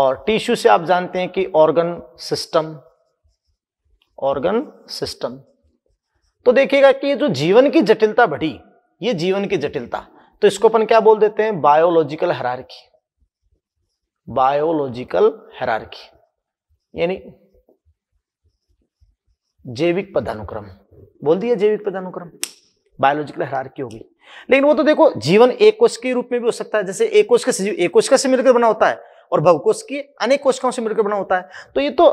और टिश्यू से आप जानते हैं कि ऑर्गन सिस्टम ऑर्गन सिस्टम तो देखिएगा कि ये जो जीवन की जटिलता बढ़ी ये जीवन की जटिलता तो इसको अपन क्या बोल देते हैं बायोलॉजिकल हरारकी बायोलॉजिकल हरारकी यानी जैविक पदानुक्रम बोल दिया जैविक पदानुक्रम बायोलॉजिकल हरारकी होगी लेकिन वो तो देखो जीवन एक कोश के रूप में भी हो सकता है जैसे एक का सजीव एक का से मिलकर बना होता है और बहुकोश की अनेक कोशिकाओं से मिलकर बना होता है तो ये तो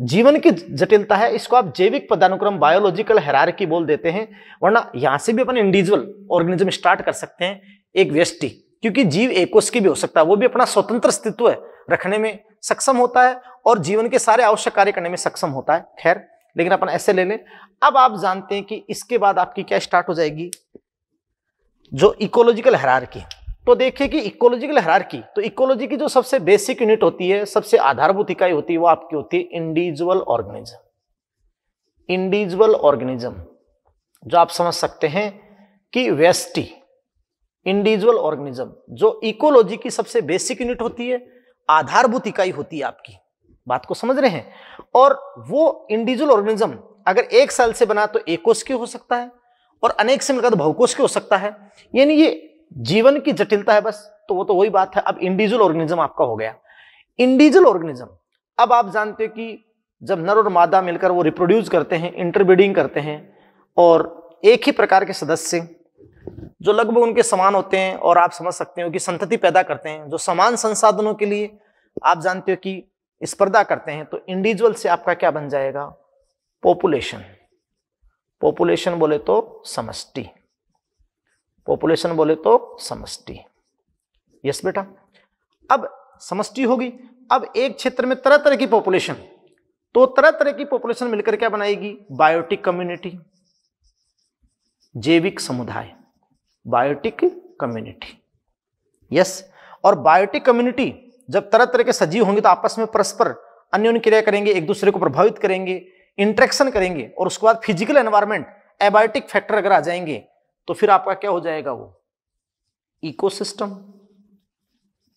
जीवन की जटिलता है इसको आप जैविक पदानुक्रम बायोलॉजिकल की बोल देते हैं वरना यहां से भी अपन इंडिविजुअल ऑर्गेनिज्म स्टार्ट कर सकते हैं एक व्यस्टि क्योंकि जीव एकोस की भी हो सकता है वो भी अपना स्वतंत्र अस्तित्व रखने में सक्षम होता है और जीवन के सारे आवश्यक कार्य करने में सक्षम होता है खैर लेकिन अपन ऐसे ले लें अब आप जानते हैं कि इसके बाद आपकी क्या स्टार्ट हो जाएगी जो इकोलॉजिकल हरार है तो देखिए कि इकोलॉजिकल हरारकी तो इकोलॉजी की जो सबसे बेसिक यूनिट होती है सबसे आधारभूत इकाई होती है वो आपकी होती है इंडिविजुअल ऑर्गेनिज्म इंडिविजुअल ऑर्गेनिज्म जो आप समझ सकते हैं कि वेस्टी इंडिविजुअल ऑर्गेनिज्म जो इकोलॉजी की सबसे बेसिक यूनिट होती है आधारभूत इकाई होती है आपकी बात को समझ रहे हैं और वो इंडिविजुअल ऑर्गेनिज्म अगर एक साल से बना तो एकोश की हो सकता है और अनेक से मिलकर तो बहुकोश की हो सकता है यानी ये जीवन की जटिलता है बस तो वो तो वही बात है अब इंडिविजुअल ऑर्गेनिज्म आपका हो गया इंडिविजुअल ऑर्गेनिज्म अब आप जानते हो कि जब नर और मादा मिलकर वो रिप्रोड्यूस करते हैं इंटरब्रीडिंग करते हैं और एक ही प्रकार के सदस्य जो लगभग उनके समान होते हैं और आप समझ सकते हो कि संतति पैदा करते हैं जो समान संसाधनों के लिए आप जानते हो कि स्पर्धा करते हैं तो इंडिविजुअल से आपका क्या बन जाएगा पॉपुलेशन पॉपुलेशन बोले तो समष्टि पॉपुलेशन बोले तो समष्टि यस बेटा अब समष्टि होगी अब एक क्षेत्र में तरह तरह की पॉपुलेशन तो तरह तरह की पॉपुलेशन मिलकर क्या बनाएगी बायोटिक कम्युनिटी जैविक समुदाय बायोटिक कम्युनिटी यस और बायोटिक कम्युनिटी जब तरह तरह के सजीव होंगे तो आपस में परस्पर अन्य क्रिया करेंगे एक दूसरे को प्रभावित करेंगे इंट्रैक्शन करेंगे और उसके बाद फिजिकल एनवायरमेंट एबायोटिक फैक्टर अगर आ जाएंगे तो फिर आपका क्या हो जाएगा वो इकोसिस्टम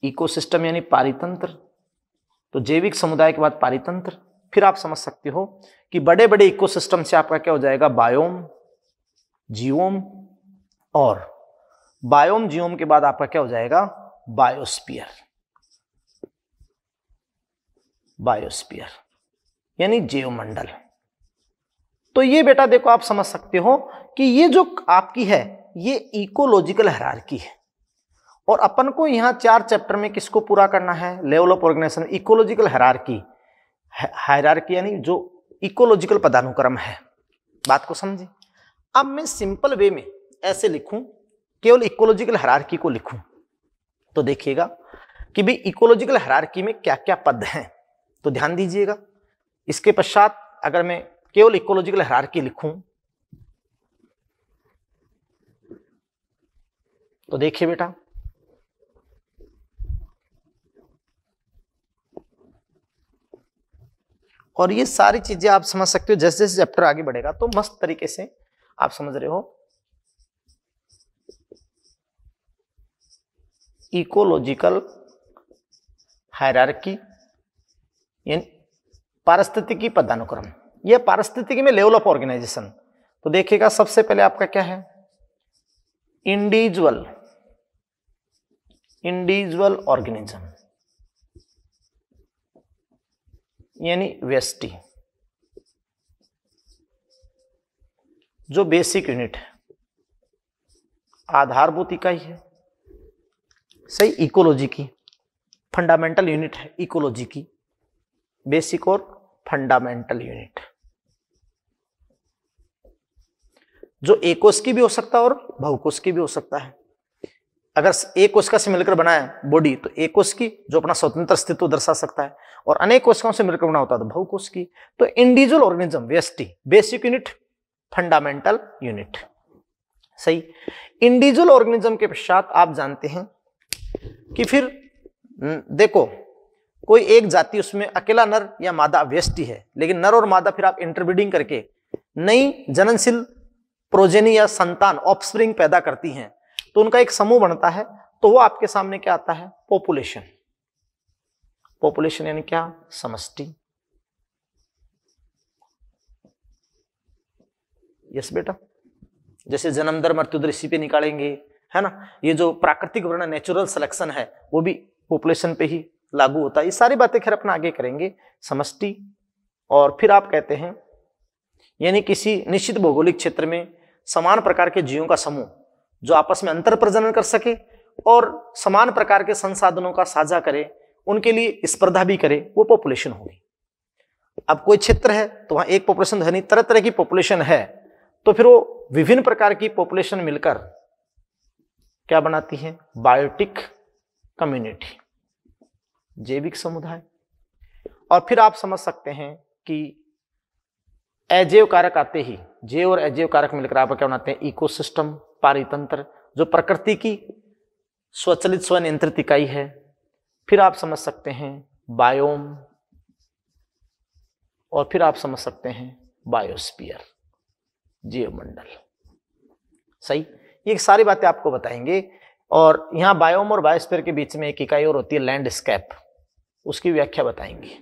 इकोसिस्टम यानी पारितंत्र तो जैविक समुदाय के बाद पारितंत्र फिर आप समझ सकते हो कि बड़े बड़े इकोसिस्टम से आपका क्या हो जाएगा बायोम जीवोम और बायोम जीवोम के बाद आपका क्या हो जाएगा बायोस्पियर बायोस्पियर यानी जीवमंडल तो ये बेटा देखो आप समझ सकते हो कि ये जो आपकी है ये इकोलॉजिकल हरारकी है और अपन को यहाँ चार चैप्टर में किसको पूरा करना है level of organization ecological hierarchy hierarchy यानी जो इकोलॉजिकल पदानुक्रम है बात को समझे अब मैं सिंपल वे में ऐसे लिखूं केवल इकोलॉजिकल हरारकी को लिखूं तो देखिएगा कि भाई इकोलॉजिकल हरारकी में क्या क्या पद हैं तो ध्यान दीजिएगा इसके पश्चात अगर मैं केवल इकोलॉजिकल की लिखूं तो देखिए बेटा और ये सारी चीजें आप समझ सकते हो जैसे जैसे चैप्टर आगे बढ़ेगा तो मस्त तरीके से आप समझ रहे हो इकोलॉजिकल हायरकी यानी पारिस्थितिकी पदानुक्रम यह पारिस्थितिक में लेवल ऑफ ऑर्गेनाइजेशन तो देखिएगा सबसे पहले आपका क्या है इंडिविजुअल इंडिविजुअल ऑर्गेनिज्म यानी वेस्टी जो बेसिक यूनिट है आधारभूत इकाई है सही इकोलॉजी की फंडामेंटल यूनिट है इकोलॉजी की बेसिक और फंडामेंटल यूनिट जो एक की भी हो सकता है और बहुकोश की भी हो सकता है अगर एक कोशिका से मिलकर बनाए बॉडी तो एक कोश की जो अपना स्वतंत्र अस्तित्व दर्शा सकता है और अनेक कोशिकाओं से मिलकर बना होता है तो बहुकोश की तो इंडिविजुअल ऑर्गेनिज्म व्यस्टी बेसिक यूनिट फंडामेंटल यूनिट सही इंडिविजुअल ऑर्गेनिज्म के पश्चात आप जानते हैं कि फिर देखो कोई एक जाति उसमें अकेला नर या मादा व्यस्टि है लेकिन नर और मादा फिर आप इंटरब्रीडिंग करके नई जननशील प्रोजेनी या संतान ऑफस्प्रिंग पैदा करती हैं तो उनका एक समूह बनता है तो वो आपके सामने क्या आता है पॉपुलेशन पॉपुलेशन यानी क्या समष्टि यस बेटा जैसे जन्म दर मृत्यु दर इसी पे निकालेंगे है ना ये जो प्राकृतिक वर्ण नेचुरल सिलेक्शन है वो भी पॉपुलेशन पे ही लागू होता है ये सारी बातें खैर अपना आगे करेंगे समष्टि और फिर आप कहते हैं यानी किसी निश्चित भौगोलिक क्षेत्र में समान प्रकार के जीवों का समूह जो आपस में अंतर प्रजनन कर सके और समान प्रकार के संसाधनों का साझा करे उनके लिए स्पर्धा भी करे वो पॉपुलेशन होगी अब कोई क्षेत्र है तो वहां एक पॉपुलेशन धनी तरह तरह की पॉपुलेशन है तो फिर वो विभिन्न प्रकार की पॉपुलेशन मिलकर क्या बनाती है बायोटिक कम्युनिटी जैविक समुदाय और फिर आप समझ सकते हैं कि अजैव कारक आते ही जय और अजैव कारक मिलकर आप क्या बनाते हैं इकोसिस्टम पारितंत्र जो प्रकृति की स्वचलित स्वनियंत्रित इकाई है फिर आप समझ सकते हैं बायोम और फिर आप समझ सकते हैं बायोस्पियर जीव मंडल सही ये सारी बातें आपको बताएंगे और यहाँ बायोम और बायोस्पियर के बीच में एक इकाई और होती है लैंडस्केप उसकी व्याख्या बताएंगे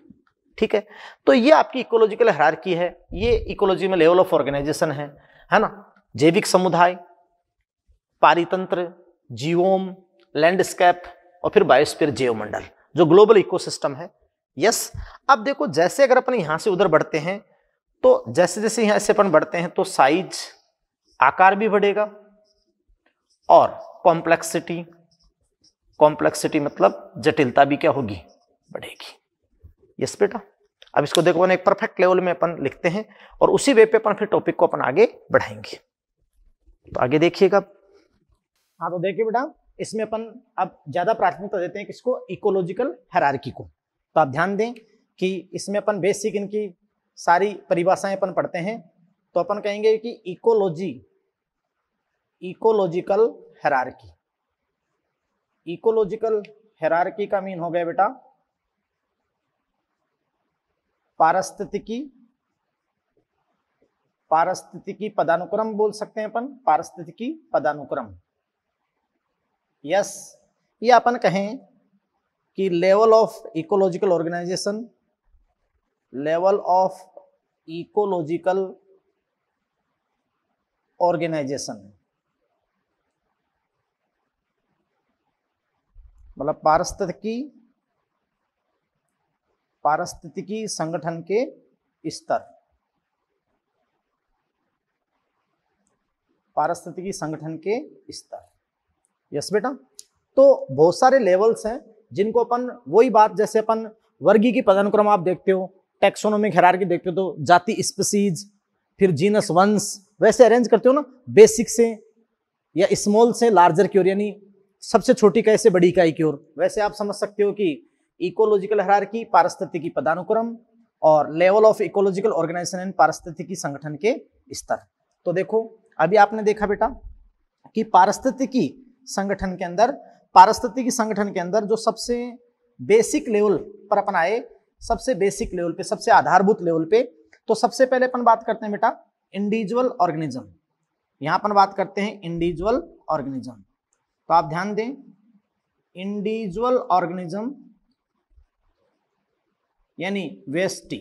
ठीक है तो ये आपकी इकोलॉजिकल हरारकी है ये इकोलॉजी में लेवल ऑफ ऑर्गेनाइजेशन है है ना जैविक समुदाय पारितंत्र जीवोम लैंडस्केप और फिर बायोस्फीयर जैवमंडल जो ग्लोबल इकोसिस्टम है यस अब देखो जैसे अगर अपन यहाँ से उधर बढ़ते हैं तो जैसे जैसे यहाँ से अपन बढ़ते हैं तो साइज आकार भी बढ़ेगा और कॉम्प्लेक्सिटी कॉम्प्लेक्सिटी मतलब जटिलता भी क्या होगी बढ़ेगी यस बेटा अब इसको देखो एक परफेक्ट लेवल में अपन लिखते हैं और उसी वे पे अपन फिर टॉपिक को अपन आगे बढ़ाएंगे तो आगे देखिएगा हाँ तो देखिए बेटा इसमें अपन अब ज़्यादा प्राथमिकता देते हैं किसको इकोलॉजिकल हरारकी को तो आप ध्यान दें कि इसमें अपन बेसिक इनकी सारी परिभाषाएं अपन पढ़ते हैं तो अपन कहेंगे कि ecology ecological hierarchy ecological hierarchy का मीन हो गया बेटा पारस्थितिकी पारस्थितिकी पदानुक्रम बोल सकते हैं अपन पारस्थितिकी पदानुक्रम यस ये अपन कहें कि level of ecological organization level of ecological organization मतलब पारस्थितिकी पारिस्थितिकी संगठन के स्तर पारिस्थितिकी संगठन के स्तर यस बेटा तो बहुत सारे लेवल्स हैं जिनको अपन वही बात जैसे अपन वर्गी की पदानुक्रम आप देखते हो टेक्सोनोमिक की देखते हो तो जाति स्पीसीज फिर जीनस वंश वैसे अरेंज करते हो ना बेसिक से या स्मॉल से लार्जर की ओर यानी सबसे छोटी इकाई से बड़ी इकाई की ओर वैसे आप समझ सकते हो कि इकोलॉजिकल हरारकी पारस्थितिकी पदानुक्रम और level of ecological organization and पारस्थितिकी संगठन के स्तर तो देखो अभी आपने देखा बेटा कि पारस्थितिकी संगठन के अंदर पारस्थितिकी संगठन के अंदर जो सबसे बेसिक लेवल पर अपन आए सबसे बेसिक लेवल पे सबसे आधारभूत लेवल पे तो सबसे पहले अपन बात करते हैं बेटा इंडिविजुअल ऑर्गेनिज्म यहां अपन बात करते हैं इंडिविजुअल ऑर्गेनिज्म तो आप ध्यान दें इंडिविजुअल ऑर्गेनिज्म यानी वेस्टी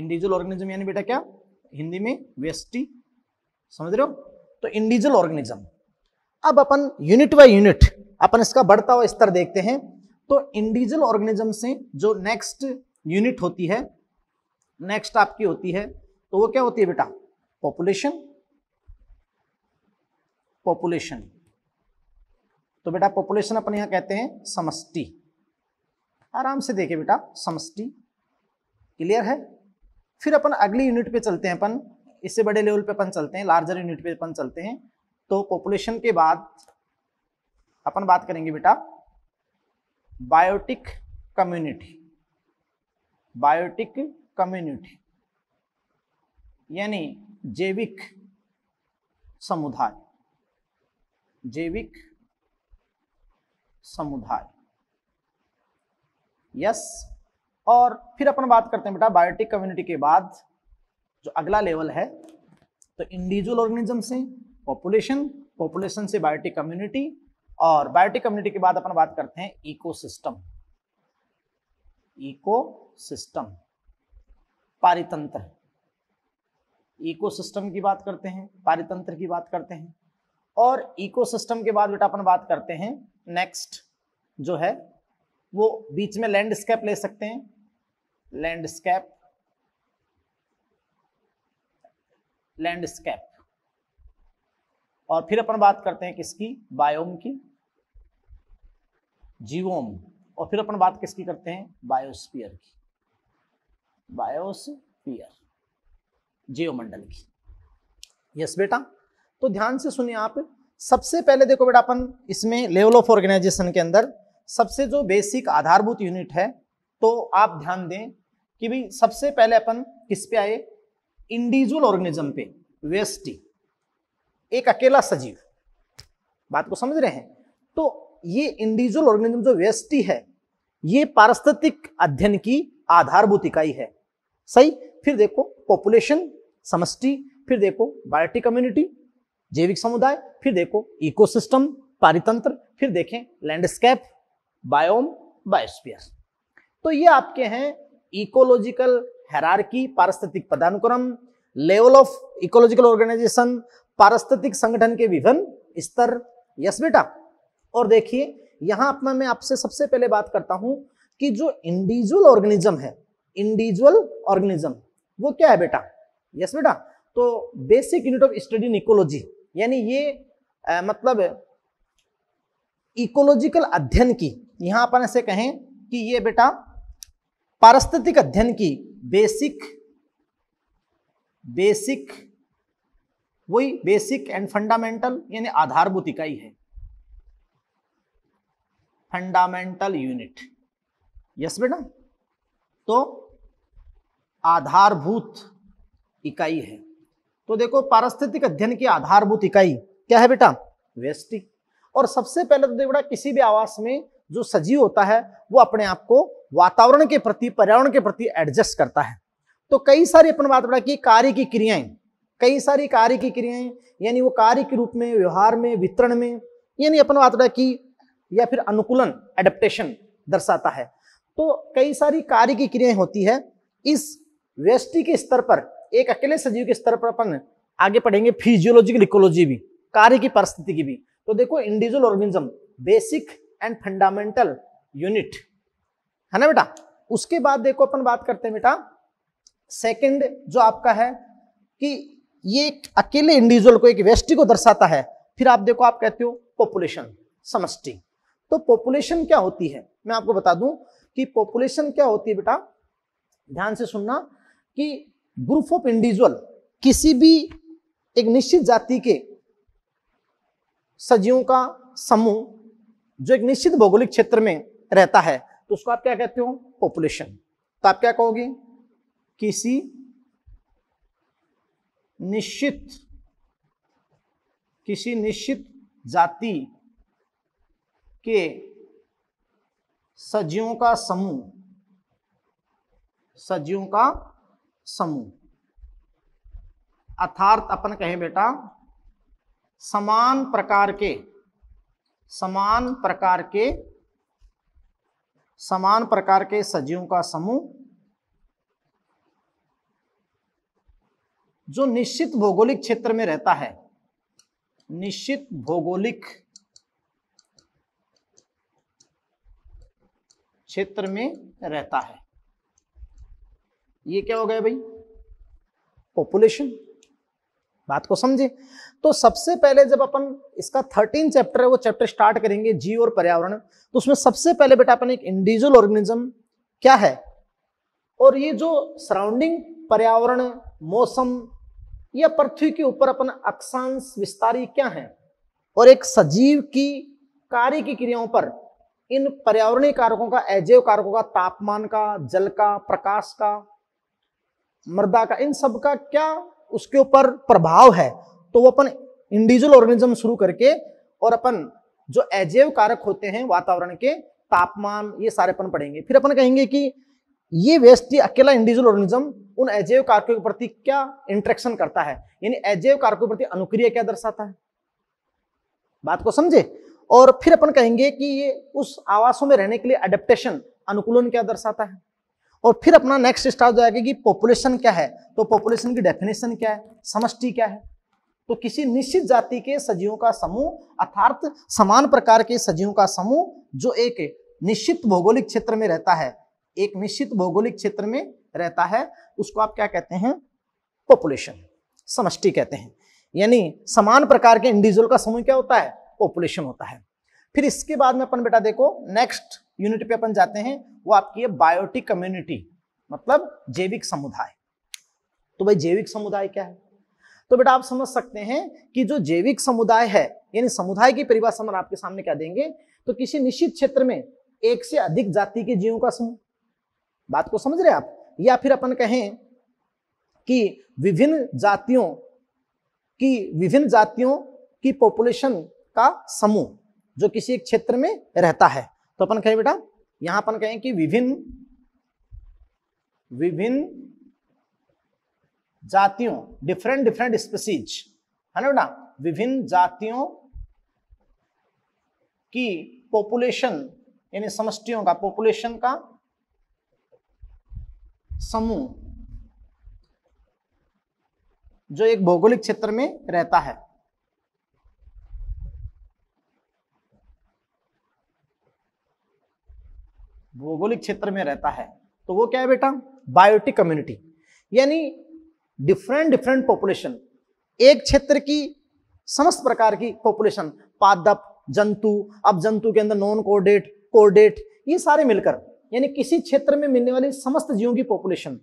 इंडिविजुअल ऑर्गेनिज्म यानी बेटा क्या हिंदी में वेस्टी समझ रहे हो तो इंडिविजुअल ऑर्गेनिज्म अब अपन यूनिट बाय यूनिट अपन इसका बढ़ता हुआ स्तर देखते हैं तो इंडिविजुअल ऑर्गेनिज्म से जो नेक्स्ट यूनिट होती है नेक्स्ट आपकी होती है तो वो क्या होती है बेटा पॉपुलेशन पॉपुलेशन तो बेटा पॉपुलेशन अपने यहां कहते हैं समष्टि आराम से देखे बेटा समष्टि क्लियर है फिर अपन अगली यूनिट पे चलते हैं अपन इससे बड़े लेवल पे अपन चलते हैं लार्जर यूनिट पे अपन चलते हैं तो पॉपुलेशन के बाद अपन बात करेंगे बेटा बायोटिक कम्युनिटी बायोटिक कम्युनिटी यानी जैविक समुदाय जैविक समुदाय यस और फिर अपन बात करते हैं बेटा बायोटिक कम्युनिटी के बाद जो अगला लेवल है तो इंडिविजुअल ऑर्गेनिज्म से पॉपुलेशन पॉपुलेशन से बायोटिक कम्युनिटी और बायोटिक कम्युनिटी के बाद अपन बात करते हैं इकोसिस्टम इकोसिस्टम पारितंत्र इकोसिस्टम की बात करते हैं पारितंत्र की बात करते हैं और इकोसिस्टम के बाद बेटा अपन बात करते हैं नेक्स्ट जो है वो बीच में लैंडस्केप ले सकते हैं लैंडस्केप लैंडस्केप और फिर अपन बात करते हैं किसकी बायोम की जीवोम और फिर अपन बात किसकी करते हैं बायोस्पियर की बायोस्पियर जीवमंडल की यस बेटा तो ध्यान से सुनिए आप सबसे पहले देखो बेटा अपन इसमें लेवल ऑफ ऑर्गेनाइजेशन के अंदर सबसे जो बेसिक आधारभूत यूनिट है तो आप ध्यान दें कि भाई सबसे पहले अपन किस पे आए इंडिविजुअल ऑर्गेनिज्म पे वेस्टी एक अकेला सजीव बात को समझ रहे हैं तो ये इंडिविजुअल ऑर्गेनिज्म जो वेस्टी है ये पारस्थितिक अध्ययन की आधारभूत इकाई है सही फिर देखो पॉपुलेशन समष्टि फिर देखो बायोटिक कम्युनिटी जैविक समुदाय फिर देखो इकोसिस्टम पारितंत्र फिर देखें लैंडस्केप बायोम बायोस्पियर तो ये आपके हैं इकोलॉजिकल हैरारकी पारिस्थितिक पदानुक्रम लेवल ऑफ इकोलॉजिकल ऑर्गेनाइजेशन पारिस्थितिक संगठन के विभिन्न स्तर यस बेटा और देखिए यहां अपना मैं आपसे सबसे पहले बात करता हूं कि जो इंडिविजुअल ऑर्गेनिज्म है इंडिविजुअल ऑर्गेनिज्म वो क्या है बेटा यस बेटा तो basic unit of study in ecology यानी ये आ, मतलब इकोलॉजिकल अध्ययन की यहाँ अपन ऐसे कहें कि ये बेटा पारिस्थितिक अध्ययन की बेसिक बेसिक वही बेसिक एंड फंडामेंटल यानी आधारभूत इकाई है फंडामेंटल यूनिट यस बेटा तो आधारभूत इकाई है तो देखो पारिस्थितिक अध्ययन की आधारभूत इकाई क्या है बेटा वेस्टिक और सबसे पहले तो देखो बेटा किसी भी आवास में जो सजीव होता है वो अपने आप को वातावरण के प्रति पर्यावरण के प्रति एडजस्ट करता है तो कई सारी अपन बात बेटा की कार्य की क्रियाएं कई सारी कार्य की क्रियाएं यानी वो कार्य के रूप में व्यवहार में वितरण में यानी अपन बात बेटा की या फिर अनुकूलन एडेप्टेशन दर्शाता है तो कई सारी कार्य की क्रियाएं होती है इस वेस्टी के स्तर पर एक अकेले सजीव के स्तर पर अपन आगे पढ़ेंगे फिजियोलॉजिकल इकोलॉजी भी कार्य की परिस्थिति की भी तो देखो individual organism basic and fundamental unit है ना बेटा उसके बाद देखो अपन बात करते हैं बेटा सेकंड जो आपका है कि ये अकेले इंडिविजुअल को एक व्यस्टि को दर्शाता है फिर आप देखो आप कहते हो पॉपुलेशन समष्टि तो पॉपुलेशन क्या होती है मैं आपको बता दूं कि पॉपुलेशन क्या होती है बेटा ध्यान से सुनना कि ग्रुप ऑफ इंडिविजुअल किसी भी एक निश्चित जाति के सजीवों का समूह जो एक निश्चित भौगोलिक क्षेत्र में रहता है तो उसको आप क्या कहते हो पॉपुलेशन तो आप क्या कहोगे किसी निश्चित किसी निश्चित जाति के सजीवों का समूह सजीवों का समूह अर्थार्थ अपन कहें बेटा समान प्रकार के समान प्रकार के समान प्रकार के सजीवों का समूह जो निश्चित भौगोलिक क्षेत्र में रहता है निश्चित भौगोलिक क्षेत्र में रहता है ये क्या हो गया भाई पॉपुलेशन बात को समझे तो सबसे पहले जब अपन इसका थर्टीन चैप्टर है वो चैप्टर स्टार्ट करेंगे जीव और पर्यावरण तो उसमें सबसे पहले बेटा अपन एक इंडिविजुअल ऑर्गेनिज्म क्या है और ये जो सराउंडिंग पर्यावरण मौसम या पृथ्वी के ऊपर अपन अक्षांश विस्तारी क्या है और एक सजीव की कार्य की क्रियाओं पर इन पर्यावरणीय कारकों का अजैव कारकों का तापमान का जल का प्रकाश का मृदा का इन सब का क्या उसके ऊपर प्रभाव है तो वो अपन इंडिविजुअल ऑर्गेनिज्म शुरू करके और अपन जो एजेव कारक होते हैं वातावरण के तापमान ये सारे अपन पढ़ेंगे फिर अपन कहेंगे कि ये व्यस्टि अकेला इंडिविजुअल ऑर्गेनिज्म उन एजेव कारकों के प्रति क्या इंट्रेक्शन करता है यानी अजैव कारकों के प्रति अनुक्रिया क्या दर्शाता है बात को समझे और फिर अपन कहेंगे कि ये उस आवासों में रहने के लिए अडेप्टेशन अनुकूलन क्या दर्शाता है और फिर अपना नेक्स्ट स्टार जाएगा कि पॉपुलेशन क्या है तो पॉपुलेशन की डेफिनेशन क्या है समष्टि क्या है तो किसी निश्चित जाति के सजीवों का समूह अर्थात समान प्रकार के सजीवों का समूह जो एक निश्चित भौगोलिक क्षेत्र में रहता है एक निश्चित भौगोलिक क्षेत्र में रहता है उसको आप क्या कहते हैं पॉपुलेशन समष्टि कहते हैं यानी समान प्रकार के इंडिविजुअल का समूह क्या होता है पॉपुलेशन होता है फिर इसके बाद में अपन बेटा देखो नेक्स्ट यूनिट पे अपन जाते हैं वो आपकी है बायोटिक कम्युनिटी मतलब जैविक समुदाय तो भाई जैविक समुदाय क्या है तो बेटा आप समझ सकते हैं कि जो जैविक समुदाय है यानी समुदाय की परिभाषा हम आपके सामने क्या देंगे तो किसी निश्चित क्षेत्र में एक से अधिक जाति के जीवों का समूह बात को समझ रहे आप या फिर अपन कहें कि विभिन्न जातियों की विभिन्न जातियों की पॉपुलेशन का समूह जो किसी एक क्षेत्र में रहता है तो अपन कहें बेटा यहां अपन कहें कि विभिन्न विभिन्न जातियों डिफरेंट डिफरेंट स्पीसीज है ना बेटा विभिन्न जातियों की पॉपुलेशन यानी समष्टियों का पॉपुलेशन का समूह जो एक भौगोलिक क्षेत्र में रहता है भौगोलिक क्षेत्र में रहता है तो वो क्या है बेटा बायोटिक कम्युनिटी यानी डिफरेंट डिफरेंट पॉपुलेशन एक क्षेत्र की समस्त प्रकार की पॉपुलेशन पादप जंतु अब जंतु के अंदर नॉन कोर्डेट कोर्डेट ये सारे मिलकर यानी किसी क्षेत्र में मिलने वाली समस्त जीवों की पॉपुलेशन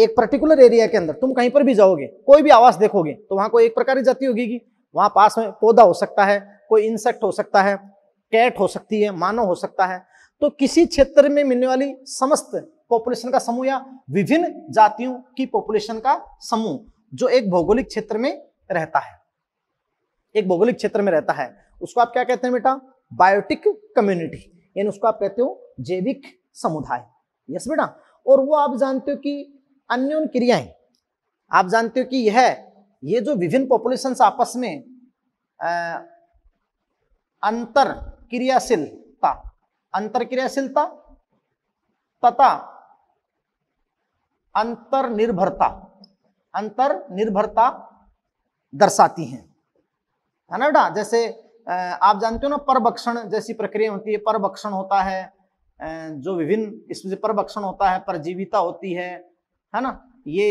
एक पर्टिकुलर एरिया के अंदर तुम कहीं पर भी जाओगे कोई भी आवास देखोगे तो वहां कोई एक प्रकार की जाति होगी वहां पास में पौधा हो सकता है कोई इंसेक्ट हो सकता है कैट हो सकती है मानव हो सकता है तो किसी क्षेत्र में मिलने वाली समस्त पॉपुलेशन का समूह या विभिन्न जातियों की पॉपुलेशन का समूह जो एक भौगोलिक क्षेत्र में रहता है एक भौगोलिक क्षेत्र में रहता है उसको आप क्या कहते हैं बेटा बायोटिक कम्युनिटी यानी उसको आप कहते हो जैविक समुदाय यस बेटा और वो आप जानते हो कि अन्योन क्रियाएं आप जानते हो कि यह ये जो विभिन्न पॉपुलेशन आपस में आ, अंतर क्रियाशीलता अंतरक्रियाशीलता तथा अंतर निर्भरता दर्शाती हैं है ना बेटा जैसे आप जानते हो ना परभक्षण जैसी प्रक्रिया होती है परभक्षण होता है जो विभिन्न इसमें परभक्षण होता है परजीविता होती है है ना ये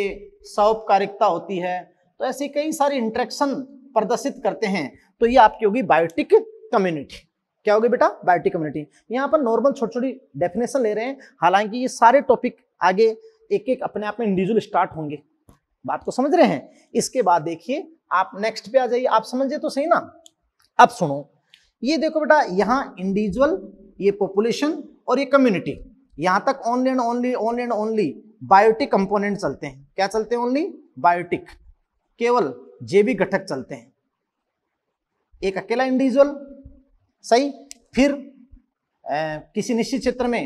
सौपकारिकता होती है तो ऐसी कई सारी इंट्रेक्शन प्रदर्शित करते हैं तो ये आपकी होगी बायोटिक कम्युनिटी क्या होगी बेटा बायोटिक कम्युनिटी यहाँ पर नॉर्मल छोटी छोटी डेफिनेशन ले रहे हैं हालांकि ये सारे टॉपिक आगे एक एक अपने आप में इंडिविजुअल स्टार्ट होंगे बात को समझ रहे हैं इसके बाद देखिए आप नेक्स्ट पे आ जाइए आप समझिए तो सही ना अब सुनो ये देखो बेटा यहाँ इंडिविजुअल ये पॉपुलेशन और ये कम्युनिटी यहाँ तक only and only only and only biotic component चलते हैं क्या चलते हैं ओनली बायोटिक केवल जेबी घटक चलते हैं एक अकेला इंडिविजुअल सही फिर ए, किसी निश्चित क्षेत्र में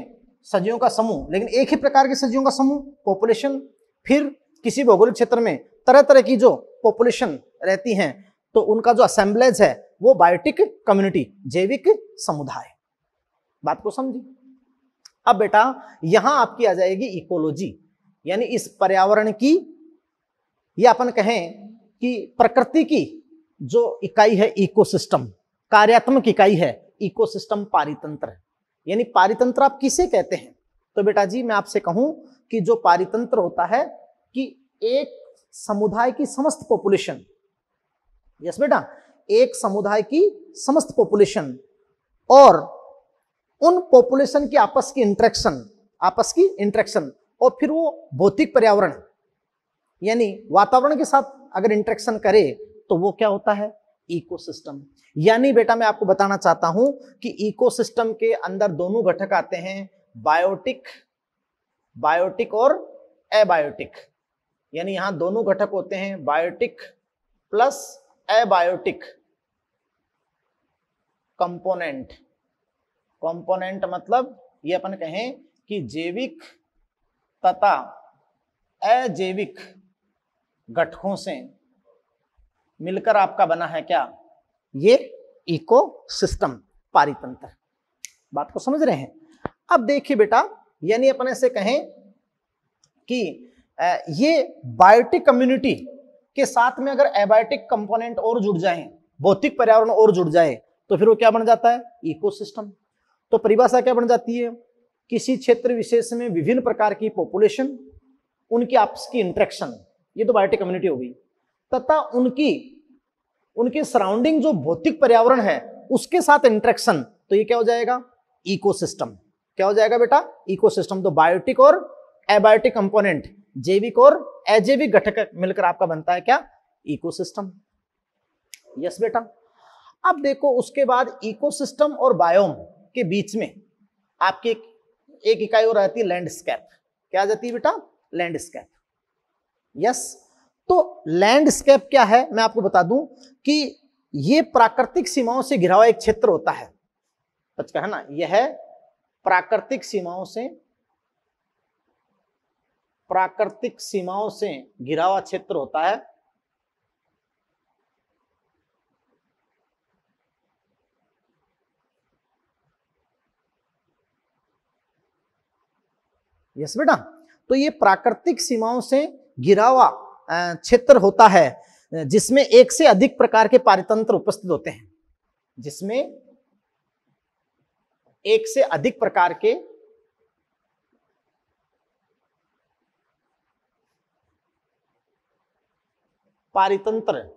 सजीवों का समूह लेकिन एक ही प्रकार के सजीवों का समूह पॉपुलेशन फिर किसी भौगोलिक क्षेत्र में तरह तरह की जो पॉपुलेशन रहती हैं तो उनका जो असेंबलेज है वो बायोटिक कम्युनिटी जैविक समुदाय बात को समझी अब बेटा यहां आपकी आ जाएगी इकोलॉजी यानी इस पर्यावरण की या अपन कहें कि प्रकृति की जो इकाई है इकोसिस्टम कार्यात्मक इकाई है इकोसिस्टम पारितंत्र है यानी पारितंत्र आप किसे कहते हैं तो बेटा जी मैं आपसे कहूं कि जो पारितंत्र होता है कि एक समुदाय की समस्त पॉपुलेशन यस बेटा एक समुदाय की समस्त पॉपुलेशन और उन पॉपुलेशन की आपस की इंट्रैक्शन आपस की इंट्रैक्शन और फिर वो भौतिक पर्यावरण यानी वातावरण के साथ अगर इंट्रैक्शन करे तो वो क्या होता है इकोसिस्टम यानी बेटा मैं आपको बताना चाहता हूं कि इकोसिस्टम के अंदर दोनों घटक आते हैं बायोटिक बायोटिक और एबायोटिक यानी यहां दोनों घटक होते हैं biotic plus abiotic component component मतलब ये अपन कहें कि जैविक तथा अजैविक घटकों से मिलकर आपका बना है क्या ये इको सिस्टम पारितंत्र बात को समझ रहे हैं अब देखिए बेटा यानी अपने से कहें कि ये बायोटिक कम्युनिटी के साथ में अगर एबायोटिक कंपोनेंट और जुड़ जाए भौतिक पर्यावरण और जुड़ जाए तो फिर वो क्या बन जाता है इकोसिस्टम तो परिभाषा क्या बन जाती है किसी क्षेत्र विशेष में विभिन्न प्रकार की पॉपुलेशन उनकी आपस की इंट्रेक्शन ये तो बायोटिक कम्युनिटी हो गई तथा उनकी उनके सराउंडिंग जो भौतिक पर्यावरण है उसके साथ इंट्रैक्शन तो ये क्या हो जाएगा इकोसिस्टम क्या हो जाएगा बेटा इकोसिस्टम तो बायोटिक और एबायोटिक कंपोनेंट जैविक और अजैविक घटक मिलकर आपका बनता है क्या इकोसिस्टम यस बेटा अब देखो उसके बाद इकोसिस्टम और बायोम के बीच में आपकी एक, इकाई और रहती है लैंडस्केप क्या आ जाती है बेटा लैंडस्केप यस तो लैंडस्केप क्या है मैं आपको बता दूं कि ये प्राकृतिक सीमाओं से घिरा हुआ एक क्षेत्र होता है सच कहा ना यह प्राकृतिक सीमाओं से प्राकृतिक सीमाओं से घिरा हुआ क्षेत्र होता है यस बेटा तो ये प्राकृतिक सीमाओं से घिरा हुआ क्षेत्र होता है जिसमें एक से अधिक प्रकार के पारितंत्र उपस्थित होते हैं जिसमें एक से अधिक प्रकार के पारितंत्र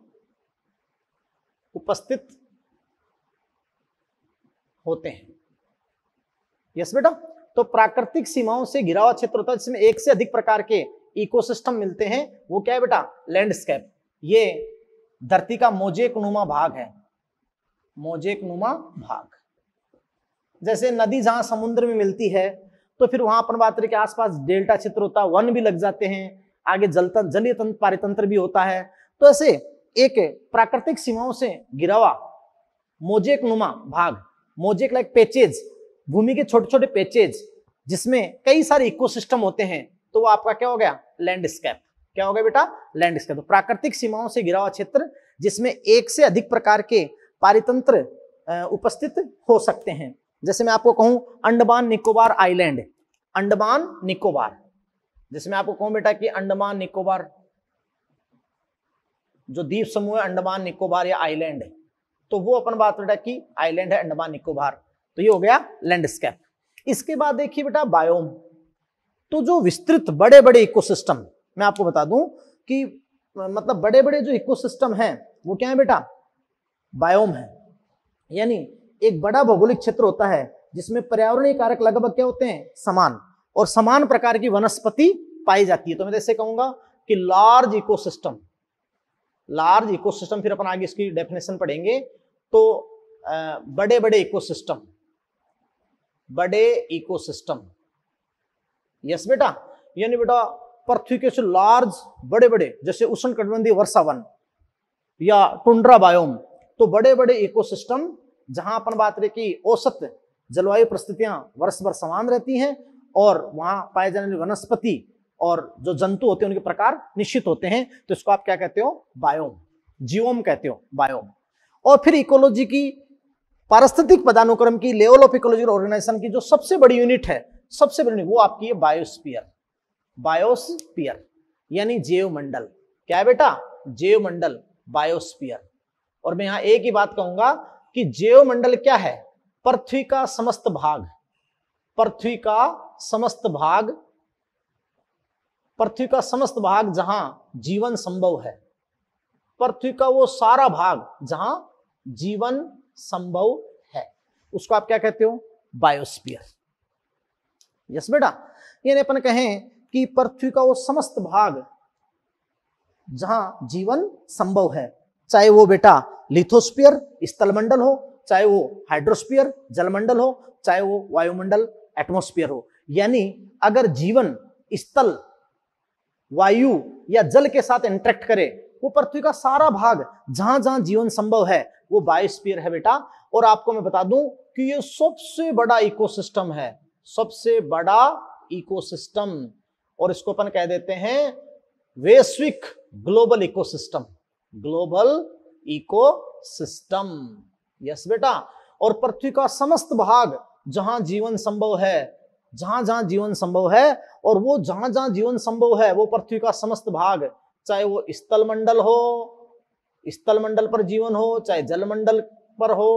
उपस्थित होते हैं यस बेटा तो प्राकृतिक सीमाओं से घिरा हुआ क्षेत्र होता है जिसमें एक से अधिक प्रकार के इकोसिस्टम मिलते हैं वो क्या है बेटा लैंडस्केप ये धरती का मोजेक नुमा भाग है मोजेक नुमा भाग जैसे नदी जहां समुद्र में मिलती है तो फिर वहां पर्वात्र के आसपास डेल्टा क्षेत्र होता है वन भी लग जाते हैं आगे जलतन जलीय तंत्र पारितंत्र भी होता है तो ऐसे एक प्राकृतिक सीमाओं से गिरावा मोजेक नुमा भाग मोजेक लाइक पेचेज भूमि के छोटे छोटे पेचेज जिसमें कई सारे इकोसिस्टम होते हैं तो वो आपका क्या हो गया लैंडस्केप क्या हो गया बेटा लैंडस्केप तो प्राकृतिक सीमाओं से घिरा हुआ क्षेत्र जिसमें एक से अधिक प्रकार के पारितंत्र उपस्थित हो सकते हैं जैसे मैं आपको कहूं अंडमान निकोबार आइलैंड अंडमान निकोबार जैसे मैं आपको कहूं बेटा कि अंडमान निकोबार जो द्वीप समूह है अंडमान निकोबार या आइलैंड तो वो अपन बात बेटा की आइलैंड है अंडमान निकोबार तो ये हो गया लैंडस्केप इसके बाद देखिए बेटा बायोम तो जो विस्तृत बड़े बड़े इकोसिस्टम मैं आपको बता दूं कि मतलब बड़े बड़े जो इकोसिस्टम हैं वो क्या है बेटा बायोम है यानी एक बड़ा भौगोलिक क्षेत्र होता है जिसमें पर्यावरणीय कारक लगभग क्या होते हैं समान और समान प्रकार की वनस्पति पाई जाती है तो मैं जैसे तो कहूंगा कि लार्ज इकोसिस्टम लार्ज इकोसिस्टम फिर अपन आगे इसकी डेफिनेशन पढ़ेंगे तो बड़े बड़े इकोसिस्टम बड़े इकोसिस्टम यस बेटा यानी बेटा पृथ्वी के जो लार्ज बड़े बड़े जैसे उष्ण कटबंधी वर्षावन या टुंड्रा बायोम तो बड़े बड़े इकोसिस्टम जहां अपन बात करें कि औसत जलवायु परिस्थितियां वर्ष भर समान रहती हैं और वहां पाए जाने वाली वनस्पति और जो जंतु होते हैं उनके प्रकार निश्चित होते हैं तो इसको आप क्या कहते हो बायोम जीवोम कहते हो बायोम और फिर इकोलॉजी की पारिस्थितिक पदानुक्रम की लेवल ऑफ इकोलॉजिकल ऑर्गेनाइजेशन की जो सबसे बड़ी यूनिट है सबसे पहले वो आपकी है बायोस्पियर बायोस्पियर यानी मंडल क्या है बेटा मंडल बायोस्पियर और मैं यहां एक ही बात कहूंगा कि मंडल क्या है पृथ्वी का समस्त भाग पृथ्वी का समस्त भाग पृथ्वी का समस्त भाग जहां जीवन संभव है पृथ्वी का वो सारा भाग जहां जीवन संभव है उसको आप क्या कहते हो बायोस्पियर यस बेटा यानी अपन कहें कि पृथ्वी का वो समस्त भाग जहां जीवन संभव है चाहे वो बेटा लिथोस्पियर स्थलमंडल हो चाहे वो हाइड्रोस्पियर जलमंडल हो चाहे वो वायुमंडल एटमोस्फियर हो यानी अगर जीवन स्थल वायु या जल के साथ इंट्रैक्ट करे वो पृथ्वी का सारा भाग जहां जहां जीवन संभव है वो बायोस्पियर है बेटा और आपको मैं बता दूं कि ये सबसे बड़ा इकोसिस्टम है सबसे बड़ा इकोसिस्टम और इसको अपन कह देते हैं वैश्विक global ecosystem global ecosystem yes बेटा और पृथ्वी का समस्त भाग जहां जीवन संभव है जहां जहां जीवन संभव है और वो जहां जहां जीवन संभव है वो पृथ्वी का समस्त भाग चाहे वो स्थल मंडल हो स्थल मंडल पर जीवन हो चाहे जलमंडल पर हो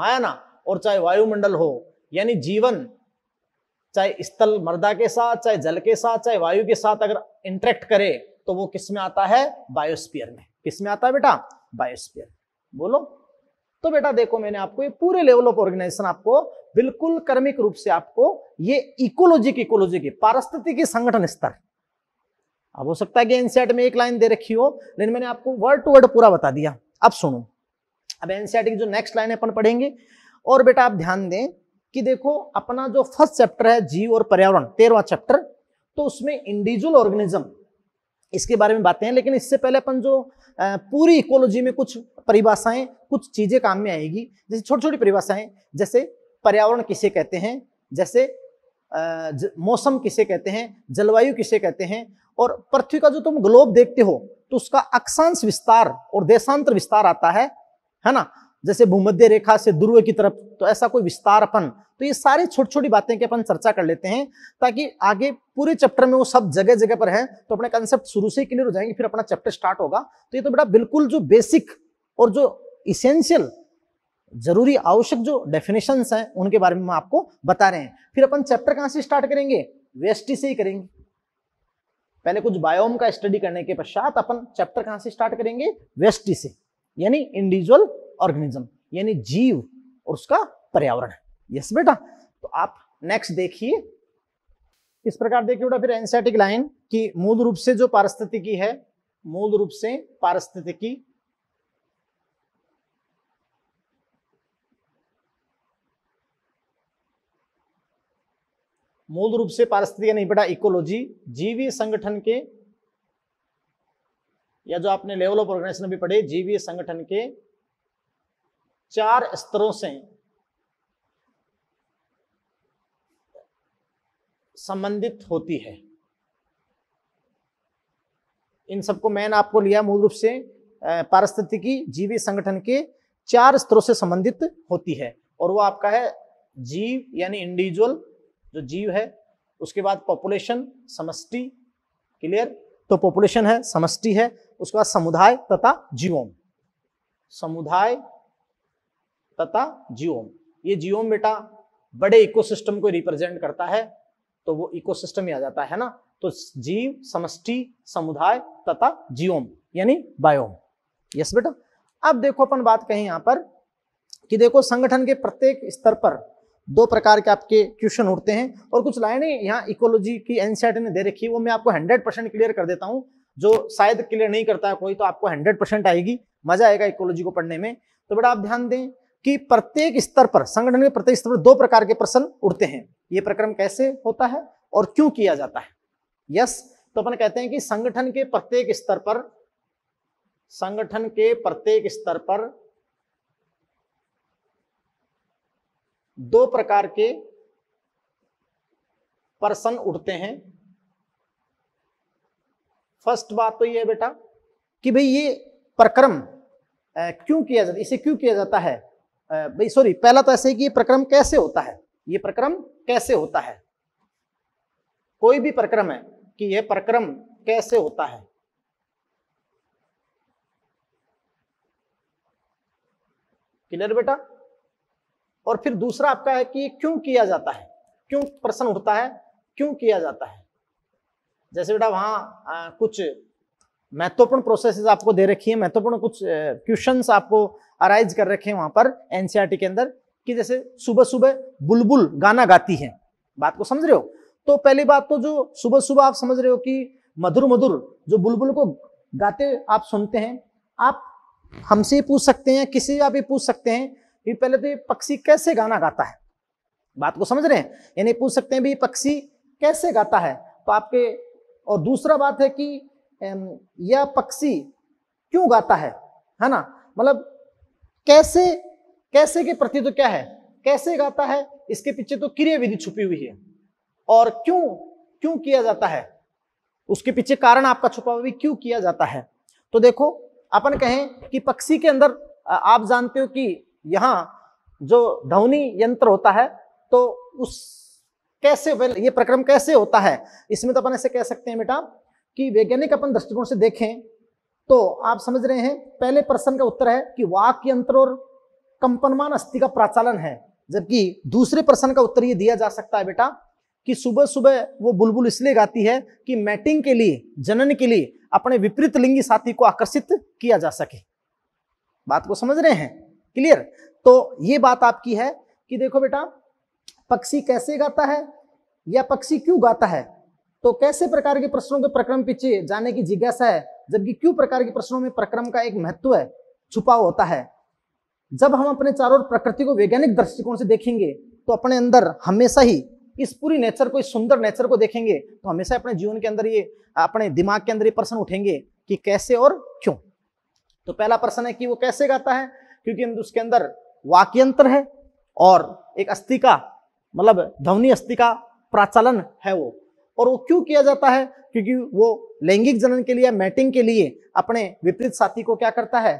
है ना और चाहे वायुमंडल हो यानी जीवन चाहे स्थल मर्दा के साथ चाहे जल के साथ चाहे वायु के साथ अगर इंटरेक्ट करे तो वो किस में आता है बायोस्पियर में किस में आता है बेटा बायोस्पियर बोलो तो बेटा देखो मैंने आपको ये पूरे लेवल ऑफ ऑर्गेनाइजेशन आपको बिल्कुल कर्मिक रूप से आपको ये इकोलॉजी की इकोलॉजी की पारस्थिति पारिस्थितिकी संगठन स्तर अब हो सकता है कि एनसीआर में एक लाइन दे रखी हो लेकिन मैंने आपको वर्ड टू वर्ड पूरा बता दिया अब सुनो अब एनसीआर की जो नेक्स्ट लाइन अपन पढ़ेंगे और बेटा आप ध्यान दें कि देखो अपना जो फर्स्ट चैप्टर है जीव और पर्यावरण तेरवा चैप्टर तो उसमें इंडिविजुअल ऑर्गेनिज्म इसके बारे में बातें हैं लेकिन इससे पहले अपन जो पूरी इकोलॉजी में कुछ परिभाषाएं कुछ चीजें काम में आएगी जैसे छोटी छोटी परिभाषाएं जैसे पर्यावरण किसे कहते हैं जैसे ज, मौसम किसे कहते हैं जलवायु किसे कहते हैं और पृथ्वी का जो तुम ग्लोब देखते हो तो उसका अक्षांश विस्तार और देशांतर विस्तार आता है है ना जैसे भूमध्य रेखा से ध्रुव की तरफ तो ऐसा कोई विस्तार अपन तो ये सारे छोटी छोटी बातें के अपन चर्चा कर लेते हैं ताकि आगे पूरे चैप्टर में वो सब जगह जगह पर है तो अपने कंसेप्ट शुरू से क्लियर हो जाएंगे फिर अपना चैप्टर स्टार्ट होगा तो ये तो बेटा बिल्कुल जो बेसिक और जो इसेंशियल जरूरी आवश्यक जो डेफिनेशन है उनके बारे में आपको बता रहे हैं फिर अपन चैप्टर कहाँ से स्टार्ट करेंगे वेस्टी से ही करेंगे पहले कुछ बायोम का स्टडी करने के पश्चात अपन चैप्टर कहां से स्टार्ट करेंगे वेस्टी से यानी इंडिविजुअल ऑर्गेनिज्म यानी जीव और उसका पर्यावरण यस बेटा तो आप नेक्स्ट देखिए इस प्रकार देखिए बेटा फिर एनसेटिक लाइन कि मूल रूप से जो पारिस्थितिकी है मूल रूप से पारिस्थितिकी मूल रूप से पारिस्थितिकी नहीं बेटा इकोलॉजी जीवी संगठन के या जो आपने लेवल ऑफ ऑर्गेनाइजेशन भी पढ़े जीवी संगठन के चार स्तरों से संबंधित होती है इन सबको मैंने आपको लिया मूल रूप से पारिस्थितिकी जीवी संगठन के चार स्तरों से संबंधित होती है और वो आपका है जीव यानी इंडिविजुअल जो जीव है उसके बाद पॉपुलेशन समष्टि क्लियर तो पॉपुलेशन है समष्टि है उसके बाद समुदाय तथा जीवों समुदाय तथा जियोम ये जियोम बेटा बड़े इकोसिस्टम को रिप्रेजेंट करता है तो वो इकोसिस्टम ही आ जाता है ना तो जीव समष्टि समुदाय तथा जियोम यानी बायोम यस बेटा अब देखो अपन बात कहें यहां पर कि देखो संगठन के प्रत्येक स्तर पर दो प्रकार के आपके क्वेश्चन उठते हैं और कुछ लाइनें यहाँ इकोलॉजी की एनसीआर ने दे रखी है वो मैं आपको 100 परसेंट क्लियर कर देता हूँ जो शायद क्लियर नहीं करता है कोई तो आपको 100 परसेंट आएगी मजा आएगा इकोलॉजी को पढ़ने में तो बेटा आप ध्यान दें कि प्रत्येक स्तर पर संगठन के प्रत्येक स्तर पर दो प्रकार के प्रश्न उठते हैं ये प्रक्रम कैसे होता है और क्यों किया जाता है यस तो अपन कहते हैं कि संगठन के प्रत्येक स्तर पर संगठन के प्रत्येक स्तर पर दो प्रकार के प्रश्न उठते हैं फर्स्ट बात तो ये है बेटा कि भाई ये प्रक्रम क्यों किया जाता इसे क्यों किया जाता है भाई सॉरी पहला तो ऐसे कि प्रक्रम कैसे होता है ये प्रक्रम कैसे होता है कोई भी प्रक्रम है कि यह प्रक्रम कैसे होता है क्लियर बेटा और फिर दूसरा आपका है कि क्यों किया जाता है क्यों प्रश्न होता है क्यों किया जाता है जैसे बेटा वहां आ, कुछ महत्वपूर्ण प्रोसेसेस आपको दे रखी है महत्वपूर्ण कुछ क्वेश्चन आपको अराइज कर रखे हैं वहां पर एनसीआर e के अंदर कि जैसे सुबह सुबह बुलबुल गाना गाती है बात को समझ रहे हो तो पहली बात तो जो सुबह सुबह आप समझ रहे हो कि मधुर मधुर जो बुलबुल को गाते आप सुनते हैं आप हमसे पूछ सकते हैं किसी से आप ये पूछ सकते हैं कि पहले तो ये पक्षी कैसे गाना गाता है बात को समझ रहे हैं यानी पूछ सकते हैं भी पक्षी कैसे गाता है तो आपके और दूसरा बात है कि या पक्षी क्यों गाता है है ना मतलब कैसे कैसे के प्रति तो क्या है कैसे गाता है इसके पीछे तो क्रिया विधि छुपी हुई है और क्यों क्यों किया जाता है उसके पीछे कारण आपका छुपा हुआ भी क्यों किया जाता है तो देखो अपन कहें कि पक्षी के अंदर आप जानते हो कि यहाँ जो ध्वनि यंत्र होता है तो उस कैसे वेल ये प्रक्रम कैसे होता है इसमें तो अपन ऐसे कह सकते हैं बेटा कि वैज्ञानिक अपन दृष्टिकोण से देखें तो आप समझ रहे हैं पहले प्रश्न का उत्तर है कि वाक यंत्र और कंपनमान अस्थि का प्राचालन है जबकि दूसरे प्रश्न का उत्तर ये दिया जा सकता है बेटा कि सुबह सुबह वो बुलबुल इसलिए गाती है कि मैटिंग के लिए जनन के लिए अपने विपरीत लिंगी साथी को आकर्षित किया जा सके बात को समझ रहे हैं क्लियर तो ये बात आपकी है कि देखो बेटा पक्षी कैसे गाता है या पक्षी क्यों गाता है तो कैसे प्रकार के प्रश्नों के प्रक्रम पीछे जाने की जिज्ञासा है जबकि क्यों प्रकार के प्रश्नों में प्रक्रम का एक महत्व है छुपा होता है जब हम अपने चारों प्रकृति को वैज्ञानिक दृष्टिकोण से देखेंगे तो अपने अंदर हमेशा ही इस पूरी नेचर को इस सुंदर नेचर को देखेंगे तो हमेशा अपने जीवन के अंदर ये अपने दिमाग के अंदर ये प्रश्न उठेंगे कि कैसे और क्यों तो पहला प्रश्न है कि वो कैसे गाता है क्योंकि उसके अंदर वाक्यंत्र है और एक अस्थि का मतलब ध्वनि अस्थि का प्राचलन है वो और वो क्यों किया जाता है क्योंकि वो लैंगिक जनन के लिए मैटिंग के लिए अपने विपरीत साथी को क्या करता है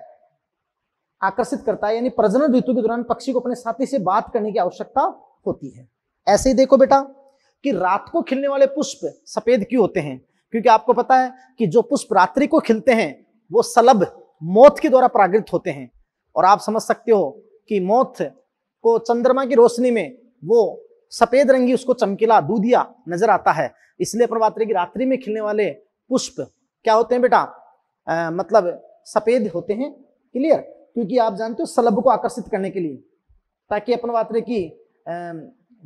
आकर्षित करता है यानी प्रजनन ऋतु के दौरान पक्षी को अपने साथी से बात करने की आवश्यकता होती है ऐसे ही देखो बेटा कि रात को खिलने वाले पुष्प सफेद क्यों होते हैं क्योंकि आपको पता है कि जो पुष्प रात्रि को खिलते हैं वो सलभ मौत के द्वारा प्रागृत होते हैं और आप समझ सकते हो कि मौत को चंद्रमा की रोशनी में वो सफेद रंगी उसको चमकीला दूधिया नजर आता है इसलिए अपन की रात्रि में खिलने वाले पुष्प क्या होते हैं बेटा मतलब सफेद होते हैं क्लियर क्योंकि आप जानते हो सलभ को आकर्षित करने के लिए ताकि अपन बात की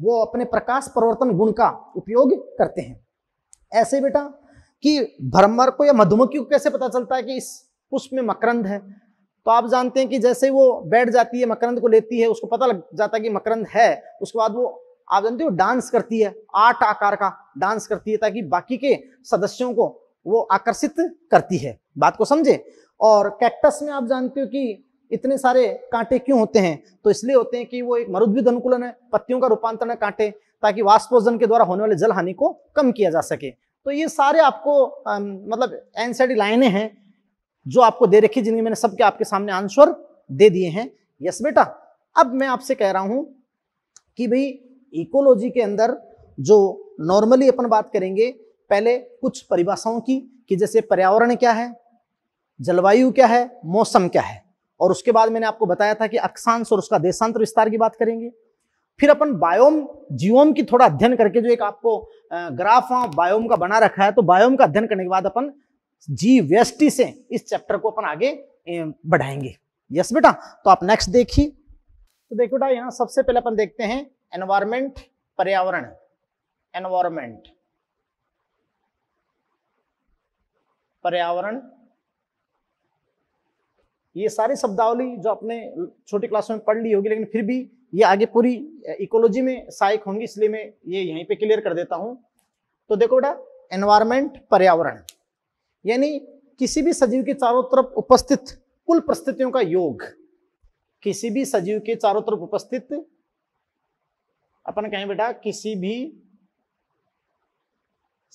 वो अपने प्रकाश परिवर्तन गुण का उपयोग करते हैं ऐसे बेटा कि भ्रमर को या मधुमक्खी को कैसे पता चलता है कि इस पुष्प में मकरंद है तो आप जानते हैं कि जैसे वो बैठ जाती है मकरंद को लेती है उसको पता लग जाता है कि मकरंद है उसके बाद वो आप जानते हो डांस करती है आठ आकार का डांस करती है ताकि बाकी के सदस्यों को वो आकर्षित करती है बात को समझे और कैक्टस में आप जानते हो कि इतने सारे कांटे क्यों होते हैं तो इसलिए होते हैं कि वो एक मरुद्भिद अनुकूलन है पत्तियों का रूपांतरण है कांटे ताकि वाष्पोजन के द्वारा होने वाले जल हानि को कम किया जा सके तो ये सारे आपको आ, मतलब एनसीडी लाइनें हैं जो आपको दे रखी जिनकी मैंने सबके आपके सामने आंसर दे दिए हैं यस बेटा अब मैं आपसे कह रहा हूं कि भाई इकोलॉजी के अंदर जो नॉर्मली अपन बात करेंगे पहले कुछ परिभाषाओं की कि जैसे पर्यावरण क्या है जलवायु क्या है मौसम क्या है और उसके बाद मैंने आपको बताया था कि अक्षांश और उसका देशांतर विस्तार की बात करेंगे फिर अपन बायोम जीवोम की थोड़ा अध्ययन करके जो एक आपको ग्राफ बायोम का बना रखा है तो बायोम का अध्ययन करने के बाद अपन व्यस्टि से इस चैप्टर को अपन आगे बढ़ाएंगे यस बेटा तो आप नेक्स्ट देखिए तो देखो बेटा यहाँ सबसे पहले अपन देखते हैं एनवायरमेंट पर्यावरण एनवायरमेंट पर्यावरण ये सारी शब्दावली जो आपने छोटी क्लासों में पढ़ ली होगी लेकिन फिर भी ये आगे पूरी इकोलॉजी में सहायक होंगी इसलिए मैं ये यहीं पे क्लियर कर देता हूं तो देखो बेटा एनवायरमेंट पर्यावरण यानी किसी भी सजीव के चारों तरफ उपस्थित कुल परिस्थितियों का योग किसी भी सजीव के चारों तरफ उपस्थित अपन कहें बेटा किसी भी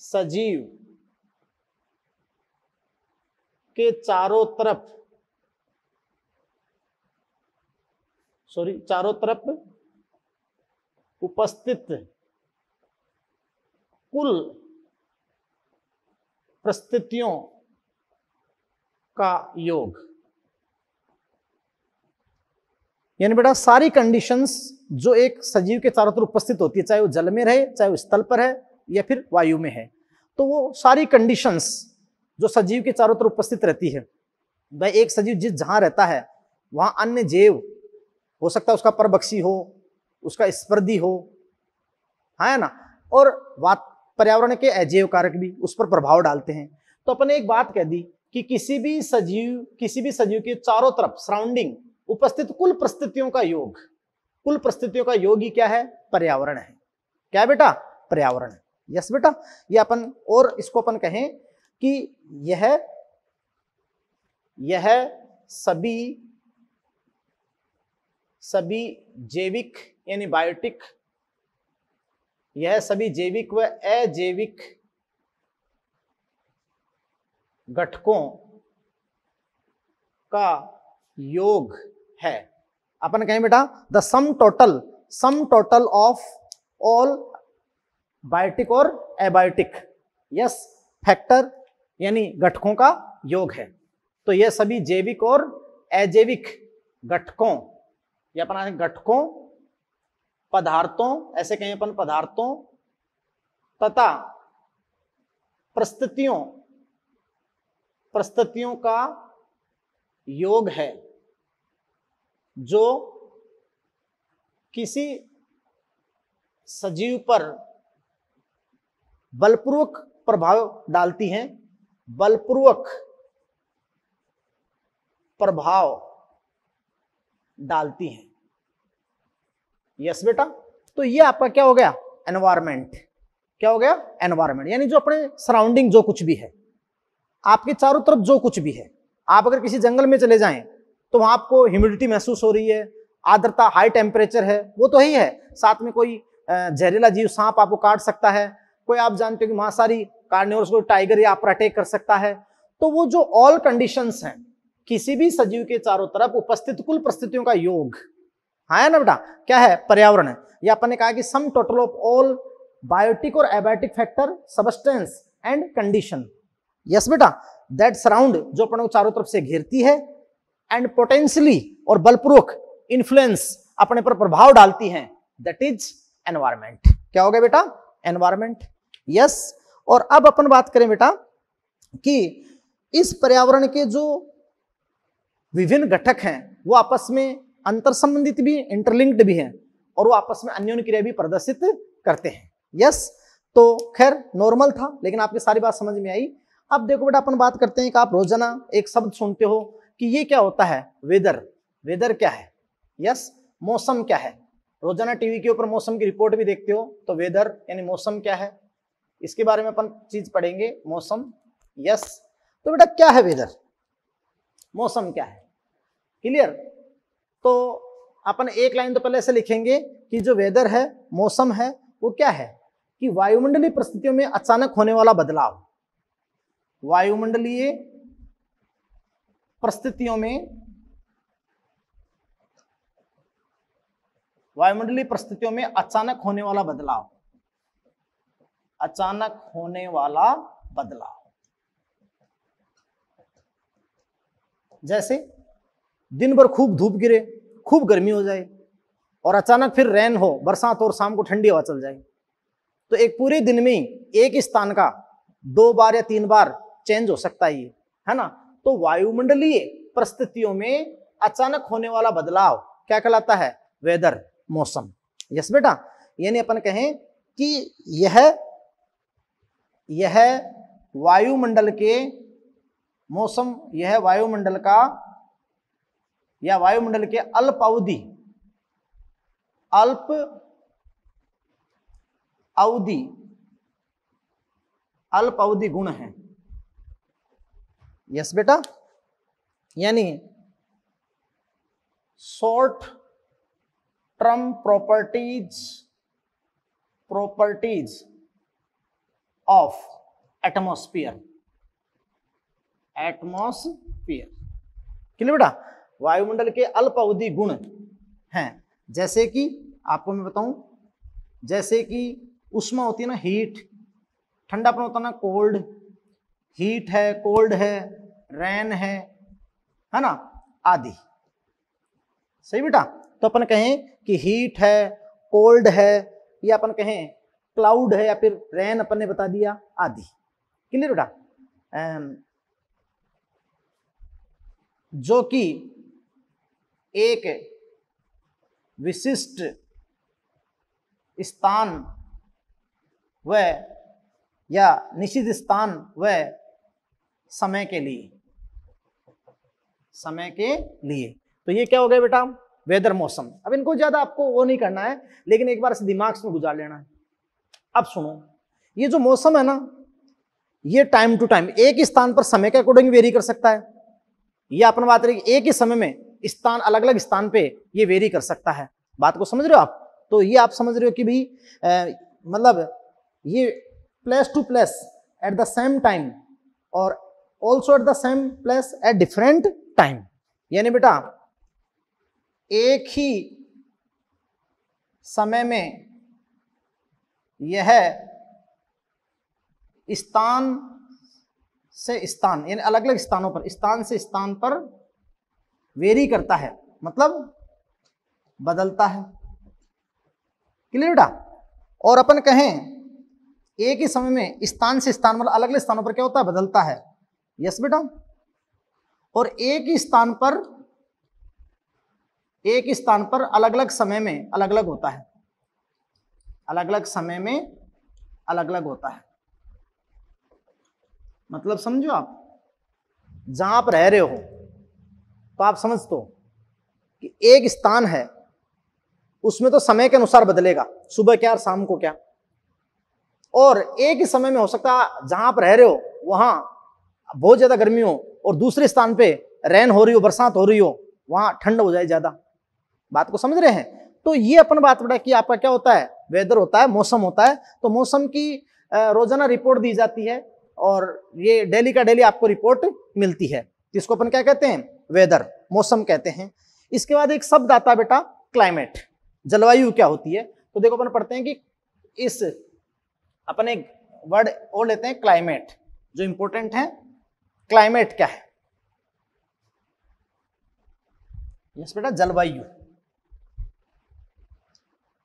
सजीव के चारों तरफ सॉरी चारों तरफ उपस्थित कुल परिस्थितियों का योग यानी बेटा सारी कंडीशंस जो एक सजीव के चारों तरफ उपस्थित होती है चाहे वो जल में रहे चाहे वो स्थल पर है या फिर वायु में है तो वो सारी कंडीशंस जो सजीव के चारों तरफ उपस्थित रहती है वह एक सजीव जिस जहाँ रहता है वहाँ अन्य जीव हो सकता है उसका परबक्षी हो उसका स्पर्धी हो है ना और वात पर्यावरण के अजैव कारक भी उस पर प्रभाव डालते हैं तो अपने एक बात कह दी कि किसी भी सजीव किसी भी सजीव के चारों तरफ सराउंडिंग उपस्थित कुल परिस्थितियों का योग कुल परिस्थितियों का योग ही क्या है पर्यावरण है क्या बेटा पर्यावरण यस बेटा ये अपन और इसको अपन कहें कि यह यह सभी सभी जैविक यानी बायोटिक यह सभी जैविक व अजैविक घटकों का योग है अपन कहें बेटा the sum total sum total of all biotic और एबायोटिक यस फैक्टर यानी घटकों का योग है तो ये सभी जैविक और अजैविक घटकों या अपना घटकों पदार्थों ऐसे कहें अपन पदार्थों तथा प्रस्तुतियों प्रस्तुतियों का योग है जो किसी सजीव पर बलपूर्वक प्रभाव डालती हैं बलपूर्वक प्रभाव डालती हैं यस बेटा तो ये आपका क्या हो गया एनवायरमेंट क्या हो गया एनवायरमेंट यानी जो अपने सराउंडिंग जो कुछ भी है आपके चारों तरफ जो कुछ भी है आप अगर किसी जंगल में चले जाएं तो वहां आपको ह्यूमिडिटी महसूस हो रही है आर्द्रता हाई टेम्परेचर है वो तो ही है साथ में कोई जहरीला जीव सांप आपको काट सकता है कोई आप जानते हो कि वहां सारी कार्निवर्स को टाइगर या आप अटैक कर सकता है तो वो जो ऑल कंडीशंस हैं किसी भी सजीव के चारों तरफ उपस्थित कुल परिस्थितियों का योग हाँ ना बेटा क्या है पर्यावरण है अपन ने कहा कि sum total of all biotic और abiotic factor substance and condition yes बेटा दैट सराउंड जो अपन को चारों तरफ से घेरती है एंड पोटेंशियली और बलपूर्वक इन्फ्लुएंस अपने पर प्रभाव डालती हैं दैट इज एनवायरमेंट क्या हो गया बेटा एनवायरमेंट यस और अब अपन बात करें बेटा कि इस पर्यावरण के जो विभिन्न घटक हैं वो आपस में अंतर संबंधित भी इंटरलिंक्ड भी हैं और वो आपस में अन्योन क्रिया भी प्रदर्शित करते हैं यस तो खैर नॉर्मल था लेकिन आपकी सारी बात समझ में आई अब देखो बेटा अपन बात करते हैं कि आप रोजाना एक शब्द सुनते हो कि ये क्या होता है वेदर वेदर क्या है यस मौसम क्या है रोजाना टीवी के ऊपर मौसम की रिपोर्ट भी देखते हो तो वेदर यानी मौसम क्या है इसके बारे में अपन चीज पढ़ेंगे मौसम यस तो बेटा क्या है वेदर मौसम क्या है क्लियर तो अपन एक लाइन तो पहले ऐसे लिखेंगे कि जो वेदर है मौसम है वो क्या है कि वायुमंडलीय परिस्थितियों में अचानक होने वाला बदलाव वायुमंडलीय परिस्थितियों में वायुमंडलीय परिस्थितियों में अचानक होने वाला बदलाव अचानक होने वाला बदलाव जैसे दिन भर खूब धूप गिरे खूब गर्मी हो जाए और अचानक फिर रेन हो बरसात और शाम को ठंडी हवा चल जाए तो एक पूरे दिन में एक स्थान का दो बार या तीन बार चेंज हो सकता है है ना तो वायुमंडलीय परिस्थितियों में अचानक होने वाला बदलाव क्या कहलाता है वेदर मौसम यस बेटा यानी अपन कहें कि यह यह वायुमंडल के मौसम यह वायुमंडल का या वायुमंडल के अल्प अवधि अल्प अवधि अल्प अवधि गुण है यस बेटा यानी short term properties properties of atmosphere atmosphere clear बेटा वायुमंडल के अल्प अवधि गुण हैं जैसे कि आपको मैं बताऊं जैसे कि उष्मा होती है ना हीट ठंडापन होता है ना कोल्ड हीट है कोल्ड है रैन है है ना आदि सही बेटा तो अपन कहें कि हीट है कोल्ड है या अपन कहें क्लाउड है या फिर रैन अपन ने बता दिया आदि क्लियर बेटा जो कि एक विशिष्ट स्थान व या निश्चित स्थान व समय के लिए समय के लिए तो ये क्या हो गया बेटा वेदर मौसम अब इनको ज्यादा आपको वो नहीं करना है लेकिन एक बार इस दिमाग से गुजार लेना है अब सुनो ये जो मौसम है ना ये टाइम टू टाइम एक ही स्थान पर समय के अकॉर्डिंग वेरी कर सकता है ये अपन बात रही एक ही समय में स्थान अलग अलग स्थान पे ये वेरी कर सकता है बात को समझ रहे हो आप तो ये आप समझ रहे हो कि भाई मतलब ये place to place at the same time और also at the same place at different time यानी बेटा एक ही समय में यह स्थान से स्थान यानी अलग अलग स्थानों पर स्थान से स्थान पर वेरी करता है मतलब बदलता है क्लियर बेटा और अपन कहें एक ही समय में स्थान से स्थान मतलब अलग अलग स्थानों पर क्या होता है बदलता है यस बेटा और एक ही स्थान पर एक ही स्थान पर अलग अलग समय में अलग अलग होता है अलग अलग समय में अलग अलग होता है मतलब समझो आप जहां आप रह रहे हो तो आप समझ तो कि एक स्थान है उसमें तो समय के अनुसार बदलेगा सुबह क्या और शाम को क्या और एक ही समय में हो सकता जहां आप रह रहे हो वहां बहुत ज्यादा गर्मी हो और दूसरे स्थान पे रेन हो रही हो बरसात हो रही हो वहां ठंड हो जाए ज्यादा बात को समझ रहे हैं तो ये अपन बात बड़ा कि आपका क्या होता है वेदर होता है मौसम होता है तो मौसम की रोजाना रिपोर्ट दी जाती है और ये डेली का डेली आपको रिपोर्ट मिलती है जिसको अपन क्या कहते हैं वेदर मौसम कहते हैं इसके बाद एक शब्द आता है बेटा क्लाइमेट जलवायु क्या होती है तो देखो अपन पढ़ते हैं कि इस अपन एक वर्ड और लेते हैं क्लाइमेट जो इंपॉर्टेंट है क्लाइमेट क्या है यस बेटा जलवायु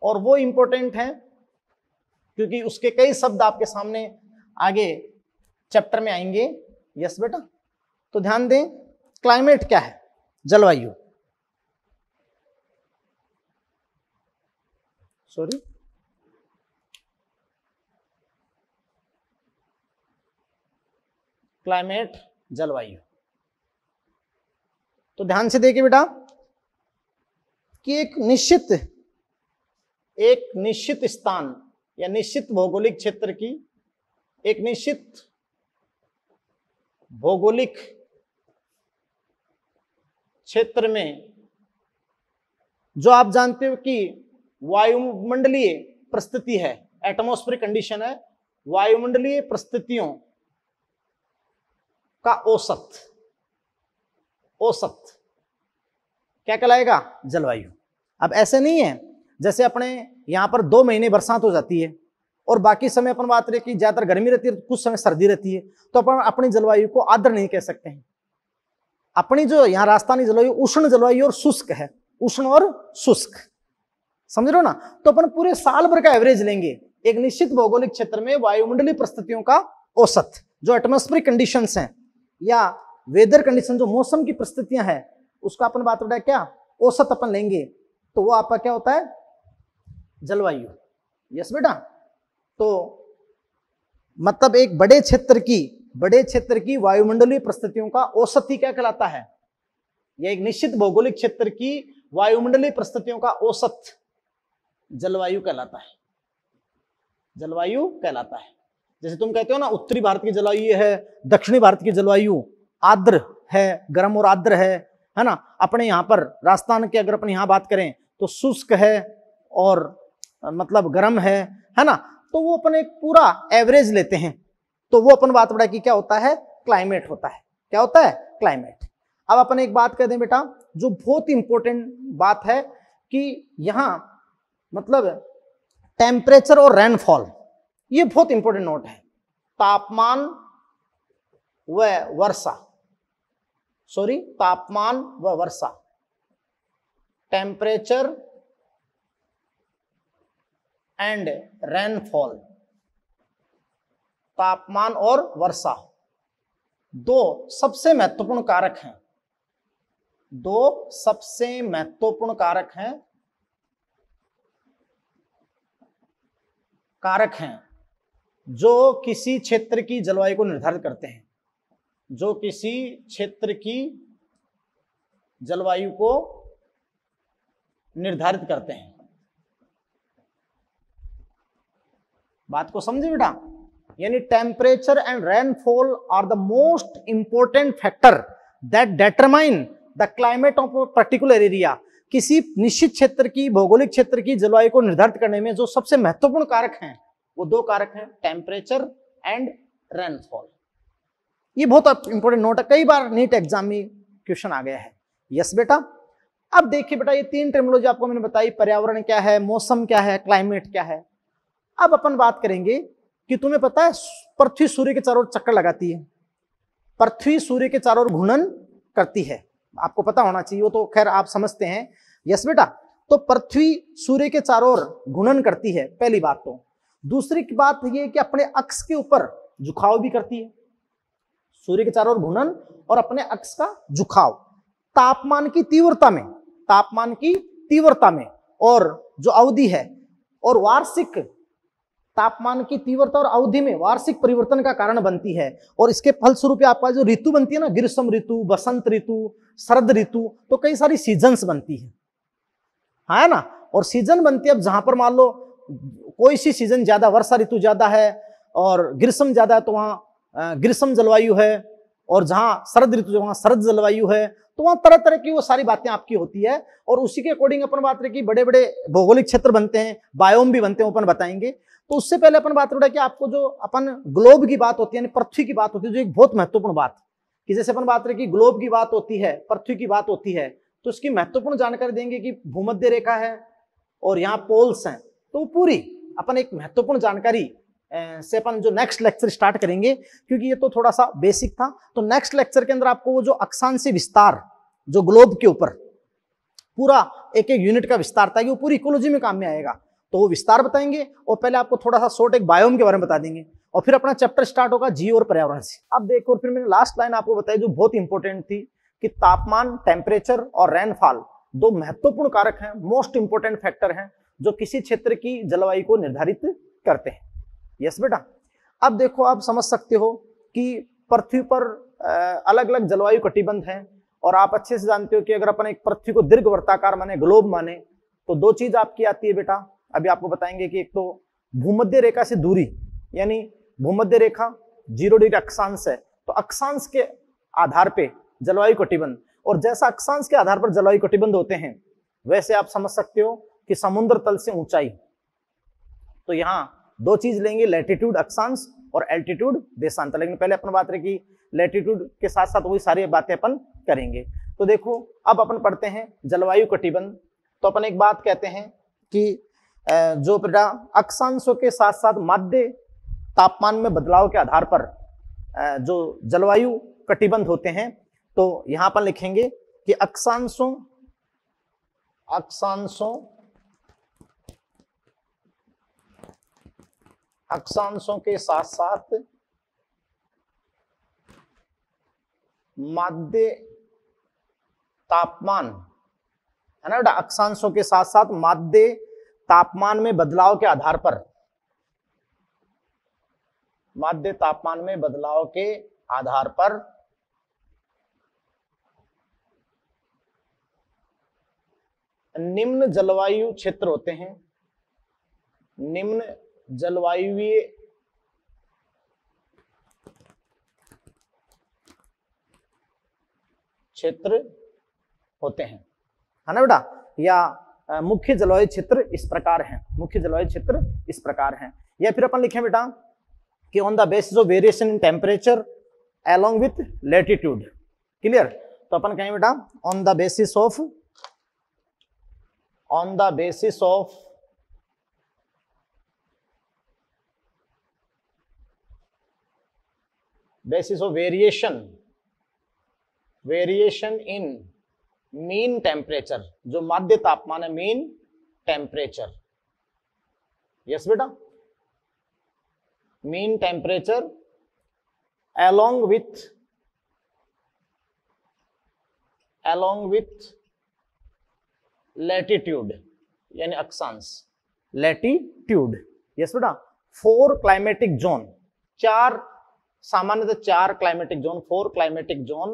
और वो इंपॉर्टेंट है क्योंकि उसके कई शब्द आपके सामने आगे चैप्टर में आएंगे यस बेटा तो ध्यान दें क्लाइमेट क्या है जलवायु सॉरी क्लाइमेट जलवायु तो ध्यान से देखिए बेटा कि एक निश्चित एक निश्चित स्थान या निश्चित भौगोलिक क्षेत्र की एक निश्चित भौगोलिक क्षेत्र में जो आप जानते हो कि वायुमंडलीय परिस्थिति है एटमोस्फेरिक कंडीशन है वायुमंडलीय परिस्थितियों का औसत औसत क्या कहलाएगा जलवायु अब ऐसे नहीं है जैसे अपने यहां पर दो महीने बरसात हो जाती है और बाकी समय अपन बात रहे कि ज़्यादातर गर्मी रहती है तो कुछ समय सर्दी रहती है तो अपन अपनी जलवायु को आदर नहीं कह सकते हैं अपनी जो यहां राजस्थानी जलवायु उष्ण जलवायु और शुष्क है उष्ण और शुष्क समझ रहे हो ना तो अपन पूरे साल भर का एवरेज लेंगे एक निश्चित भौगोलिक क्षेत्र में वायुमंडलीय परिस्थितियों का औसत जो एटमोस्फेरिक कंडीशंस हैं या वेदर कंडीशन जो मौसम की परिस्थितियां हैं उसका अपन बात बताया क्या औसत अपन लेंगे तो वो आपका क्या होता है जलवायु यस बेटा तो मतलब एक बड़े क्षेत्र की बड़े क्षेत्र की वायुमंडलीय परिस्थितियों का औसत ही क्या कहलाता है यह एक निश्चित भौगोलिक क्षेत्र की वायुमंडलीय परिस्थितियों का औसत जलवायु कहलाता है जलवायु कहलाता है जैसे तुम कहते हो ना उत्तरी भारत की जलवायु है दक्षिणी भारत की जलवायु आर्द्र है गर्म और आर्द्र है है ना अपने यहाँ पर राजस्थान की अगर अपन यहाँ बात करें तो शुष्क है और मतलब गर्म है है ना तो वो अपन एक पूरा एवरेज लेते हैं तो वो अपन बात बड़ा कि क्या होता है क्लाइमेट होता है क्या होता है क्लाइमेट अब अपन एक बात कह दें बेटा जो बहुत इंपॉर्टेंट बात है कि यहाँ मतलब टेम्परेचर और रेनफॉल ये बहुत इंपॉर्टेंट नोट है तापमान व वर्षा सॉरी तापमान व वर्षा टेम्परेचर एंड रेनफॉल तापमान और वर्षा दो सबसे महत्वपूर्ण कारक हैं दो सबसे महत्वपूर्ण कारक हैं कारक हैं जो किसी क्षेत्र की जलवायु को निर्धारित करते हैं जो किसी क्षेत्र की जलवायु को निर्धारित करते हैं बात को समझे बेटा यानी temperature and rainfall are the most important factor that determine the climate of particular area किसी निश्चित क्षेत्र की भौगोलिक क्षेत्र की जलवायु को निर्धारित करने में जो सबसे महत्वपूर्ण कारक हैं वो दो कारक हैं टेम्परेचर एंड रेनफॉल ये बहुत इंपॉर्टेंट नोट है कई बार नीट एग्जाम में क्वेश्चन आ गया है यस बेटा अब देखिए बेटा ये तीन टर्मोलॉजी आपको मैंने बताई पर्यावरण क्या है मौसम क्या है क्लाइमेट क्या है अब अपन बात करेंगे कि तुम्हें पता है पृथ्वी सूर्य के चारों ओर चक्कर लगाती है पृथ्वी सूर्य के चारों ओर घूर्णन करती है आपको पता होना चाहिए वो तो खैर आप समझते हैं यस बेटा तो पृथ्वी सूर्य के चारों ओर घूर्णन करती है पहली बात तो दूसरी बात यह कि अपने अक्ष के ऊपर झुकाव भी करती है सूर्य के चारों ओर घूर्णन और अपने अक्ष का झुकाव तापमान की तीव्रता में तापमान की तीव्रता में और जो अवधि है और वार्षिक तापमान की तीव्रता और अवधि में वार्षिक परिवर्तन का कारण बनती है और इसके फलस्वरूप आपका जो ऋतु बनती है ना ग्रीष्म ऋतु बसंत ऋतु शरद ऋतु तो कई सारी सीजन्स बनती है हाँ ना और सीजन बनती है अब जहां पर मान लो कोई सी सीज़न ज़्यादा वर्षा ऋतु ज़्यादा है और ग्रीष्म ज़्यादा है तो वहाँ ग्रीष्म जलवायु है और जहाँ शरद ऋतु वहाँ शरद जलवायु है तो वहाँ तरह तरह की वो सारी बातें आपकी होती है और उसी के अकॉर्डिंग अपन बात करें कि बड़े बड़े भौगोलिक क्षेत्र बनते हैं बायोम भी बनते हैं अपन बताएंगे तो उससे पहले अपन बात करें कि आपको जो अपन ग्लोब की बात होती है यानी पृथ्वी की बात होती है जो एक बहुत महत्वपूर्ण बात कि जैसे अपन बात करें कि ग्लोब की बात होती है पृथ्वी की बात होती है तो इसकी महत्वपूर्ण जानकारी देंगे कि भूमध्य रेखा है और यहाँ पोल्स हैं तो पूरी अपन एक महत्वपूर्ण जानकारी से अपन जो नेक्स्ट लेक्चर स्टार्ट करेंगे क्योंकि ये तो थोड़ा सा बेसिक था तो नेक्स्ट लेक्चर के अंदर आपको वो जो अक्षांशी विस्तार जो ग्लोब के ऊपर पूरा एक एक यूनिट का विस्तार था कि वो पूरी इकोलॉजी में काम में आएगा तो वो विस्तार बताएंगे और पहले आपको थोड़ा सा शॉर्ट एक बायोम के बारे में बता देंगे और फिर अपना चैप्टर स्टार्ट होगा जीव और पर्यावरण से अब देखो और फिर मैंने लास्ट लाइन आपको बताई जो बहुत इंपॉर्टेंट थी कि तापमान टेम्परेचर और रेनफॉल दो महत्वपूर्ण कारक हैं मोस्ट इंपॉर्टेंट फैक्टर हैं जो किसी क्षेत्र की जलवायु को निर्धारित करते हैं यस बेटा अब देखो आप समझ सकते हो कि पृथ्वी पर अलग अलग जलवायु कटिबंध हैं और आप अच्छे से जानते हो कि अगर अपन एक पृथ्वी को दीर्घ वर्ताकार माने ग्लोब माने तो दो चीज आपकी आती है बेटा अभी आपको बताएंगे कि एक तो भूमध्य रेखा से दूरी यानी भूमध्य रेखा जीरो डिग्री अक्षांश है तो अक्षांश के आधार पे जलवायु कटिबंध और जैसा अक्षांश के आधार पर जलवायु कटिबंध होते हैं वैसे आप समझ सकते हो कि समुद्र तल से ऊंचाई तो यहां दो चीज लेंगे लैटिट्यूड अक्षांश और एल्टीट्यूड देशांतर लेकिन पहले अपन बात रखी लैटिट्यूड के साथ साथ वही सारी बातें अपन करेंगे तो देखो अब अपन पढ़ते हैं जलवायु कटिबंध तो अपन एक बात कहते हैं कि जो बेटा अक्षांशों के साथ साथ माध्य तापमान में बदलाव के आधार पर जो जलवायु कटिबंध होते हैं तो यहां पर लिखेंगे कि अक्षांशों अक्षांशों अक्षांशों के साथ साथ माध्य तापमान है ना बेटा अक्षांशों के साथ साथ माध्य तापमान में बदलाव के आधार पर माध्य तापमान में बदलाव के आधार पर निम्न जलवायु क्षेत्र होते हैं निम्न जलवायु क्षेत्र होते हैं है ना बेटा या मुख्य जलवायु क्षेत्र इस प्रकार हैं मुख्य जलवायु क्षेत्र इस प्रकार हैं या फिर अपन लिखे बेटा कि on the basis of variation in temperature along with latitude clear तो अपन कहें बेटा on the basis of on the basis of basis of variation variation in mean temperature जो माध्य तापमान है mean temperature yes बेटा mean temperature along with along with latitude यानी अक्षांश latitude yes बेटा four climatic zone चार सामान्यतः चार climatic zone four climatic zone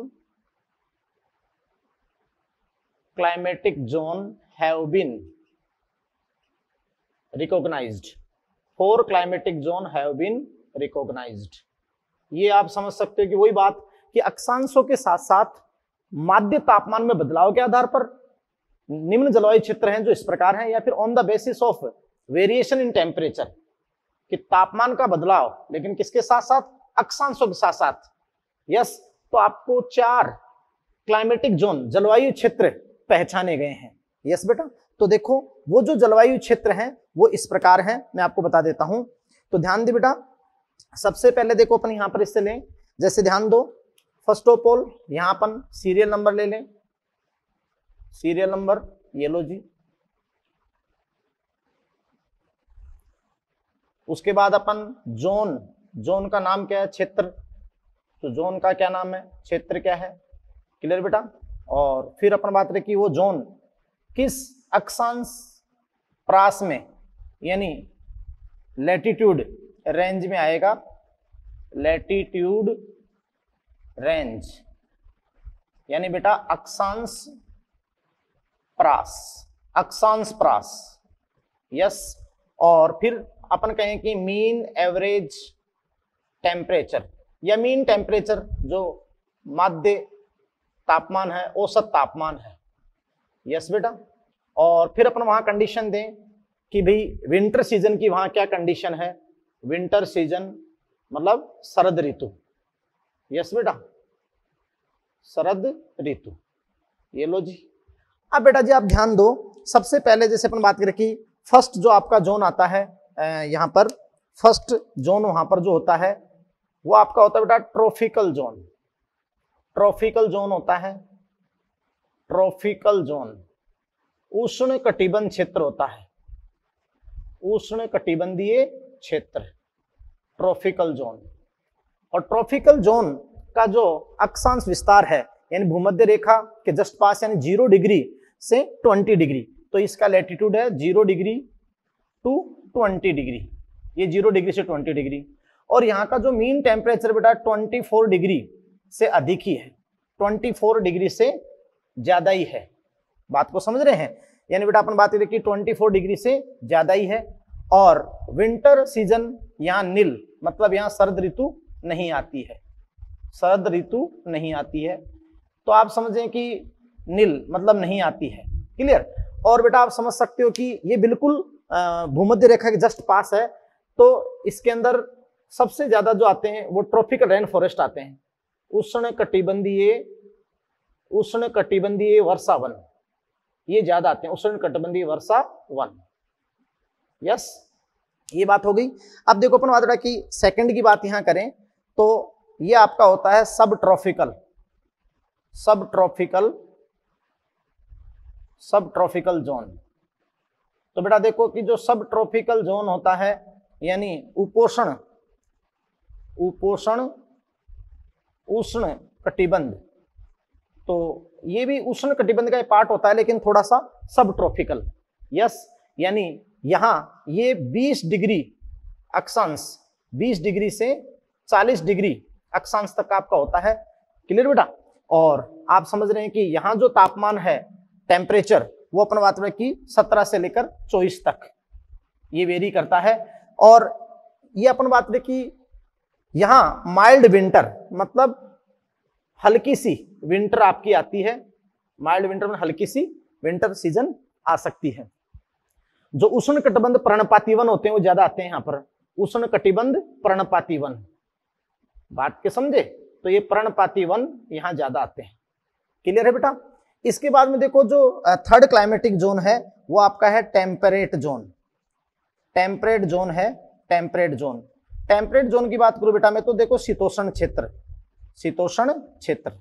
climatic zone have been recognised four climatic zone have been recognised ये आप समझ सकते हो कि वही बात कि अक्षांशों के साथ साथ माध्य तापमान में बदलाव के आधार पर निम्न जलवायु क्षेत्र हैं जो इस प्रकार हैं या फिर on the basis of variation in temperature कि तापमान का बदलाव लेकिन किसके साथ साथ अक्षांशों के साथ साथ यस तो आपको चार क्लाइमेटिक जोन जलवायु क्षेत्र पहचाने गए हैं यस बेटा तो देखो वो जो जलवायु क्षेत्र हैं वो इस प्रकार हैं मैं आपको बता देता हूं तो ध्यान दे बेटा सबसे पहले देखो अपन यहां पर इससे लें जैसे ध्यान दो फर्स्ट ऑफ ऑल यहां अपन सीरियल नंबर ले लें सीरियल नंबर ये लो जी उसके बाद अपन जोन जोन का नाम क्या है क्षेत्र तो जोन का क्या नाम है क्षेत्र क्या है क्लियर बेटा और फिर अपन बात रही कि वो जोन किस अक्षांश प्रास में यानी लेटीट्यूड रेंज में आएगा लेटीट्यूड रेंज यानी बेटा अक्षांश प्रास अक्षांश प्रास यस और फिर अपन कहें कि मीन एवरेज टेम्परेचर या मीन टेम्परेचर जो माध्य तापमान है औसत तापमान है यस बेटा और फिर अपन वहां कंडीशन दें कि भाई विंटर सीजन की वहां क्या कंडीशन है विंटर सीजन मतलब शरद ऋतु यस बेटा शरद ऋतु ये लो जी अब बेटा जी आप ध्यान दो सबसे पहले जैसे अपन बात करें कि फर्स्ट जो आपका जोन आता है यहां पर फर्स्ट जोन वहां पर जो होता है वो आपका होता है बेटा ट्रॉफिकल जोन ट्रॉफिकल जोन होता है ट्रॉफिकल जोन उष्ण कटिबंध क्षेत्र होता है उष्ण कटिबंधीय क्षेत्र ट्रॉफिकल जोन और ट्रॉफिकल जोन का जो अक्षांश विस्तार है यानी भूमध्य रेखा के जस्ट पास यानी जीरो डिग्री से ट्वेंटी डिग्री तो इसका लेटीट्यूड है zero degree to twenty degree ये जीरो डिग्री से ट्वेंटी डिग्री और यहाँ का जो मीन टेम्परेचर बेटा 24 डिग्री से अधिक ही है 24 डिग्री से ज्यादा ही है बात को समझ रहे हैं यानी बेटा अपन बात देखिए 24 डिग्री से ज्यादा ही है और विंटर सीजन यहाँ नील मतलब यहाँ शरद ऋतु नहीं आती है शरद ऋतु नहीं आती है तो आप समझें कि नील मतलब नहीं आती है क्लियर और बेटा आप समझ सकते हो कि ये बिल्कुल भूमध्य रेखा के जस्ट पास है तो इसके अंदर सबसे ज्यादा जो आते हैं वो ट्रॉपिकल रेन फॉरेस्ट आते हैं उष्ण कटिबंधीय उष्ण कटिबंधीय वर्षा वन ये ज्यादा आते हैं उष्ण कटिबंधीय वर्षा वन यस ये बात हो गई अब देखो अपन बात की सेकंड की बात यहां करें तो ये आपका होता है सब ट्रॉफिकल सब ट्रॉफिकल सब ट्रॉफिकल जोन तो बेटा देखो कि जो सब ट्रॉफिकल जोन होता है यानी उपोषण उपोषण उष्ण कटिबंध तो ये भी उष्ण कटिबंध का पार्ट होता है लेकिन थोड़ा सा सब ट्रॉपिकल यस यानी यहां ये 20 डिग्री अक्षांश 20 डिग्री से 40 डिग्री अक्षांश तक आपका होता है क्लियर बेटा और आप समझ रहे हैं कि यहां जो तापमान है टेम्परेचर वो अपन बात में की 17 से लेकर 24 तक ये वेरी करता है और ये अपन बात में की यहां माइल्ड विंटर मतलब हल्की सी विंटर आपकी आती है माइल्ड विंटर में हल्की सी विंटर सीजन आ सकती है जो उष्ण कटिबंध प्रणपाती वन होते हैं वो ज्यादा आते हैं यहाँ पर उष्ण कटिबंध प्रणपाती वन बात के समझे तो ये प्रणपाती वन यहां ज्यादा आते हैं क्लियर है बेटा इसके बाद में देखो जो थर्ड क्लाइमेटिक जोन है वो आपका है टेम्परेट जोन टेम्परेट जोन है टेम्परेट जोन टेम्परेट जोन की बात करूं बेटा मैं तो देखो शीतोषण क्षेत्र शीतोषण क्षेत्र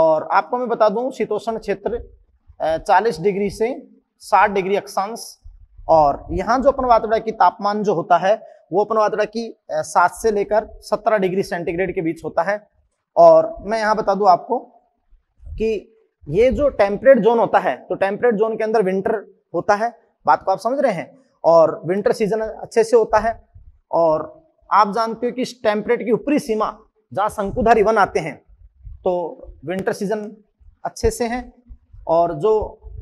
और आपको मैं बता दूं शीतोषण क्षेत्र 40 डिग्री से 60 डिग्री अक्षांश और यहाँ जो अपन बात रहा कि तापमान जो होता है वो अपन बात रहा कि सात से लेकर सत्रह डिग्री सेंटीग्रेड के बीच होता है और मैं यहाँ बता दूं आपको कि ये जो टेम्परेट जोन होता है तो टेम्परेट जोन के अंदर विंटर होता है बात को आप समझ रहे हैं और विंटर सीजन अच्छे से होता है और आप जानते हो कि टेम्परेट की ऊपरी सीमा जहाँ शंकुधारी वन आते हैं तो विंटर सीजन अच्छे से हैं और जो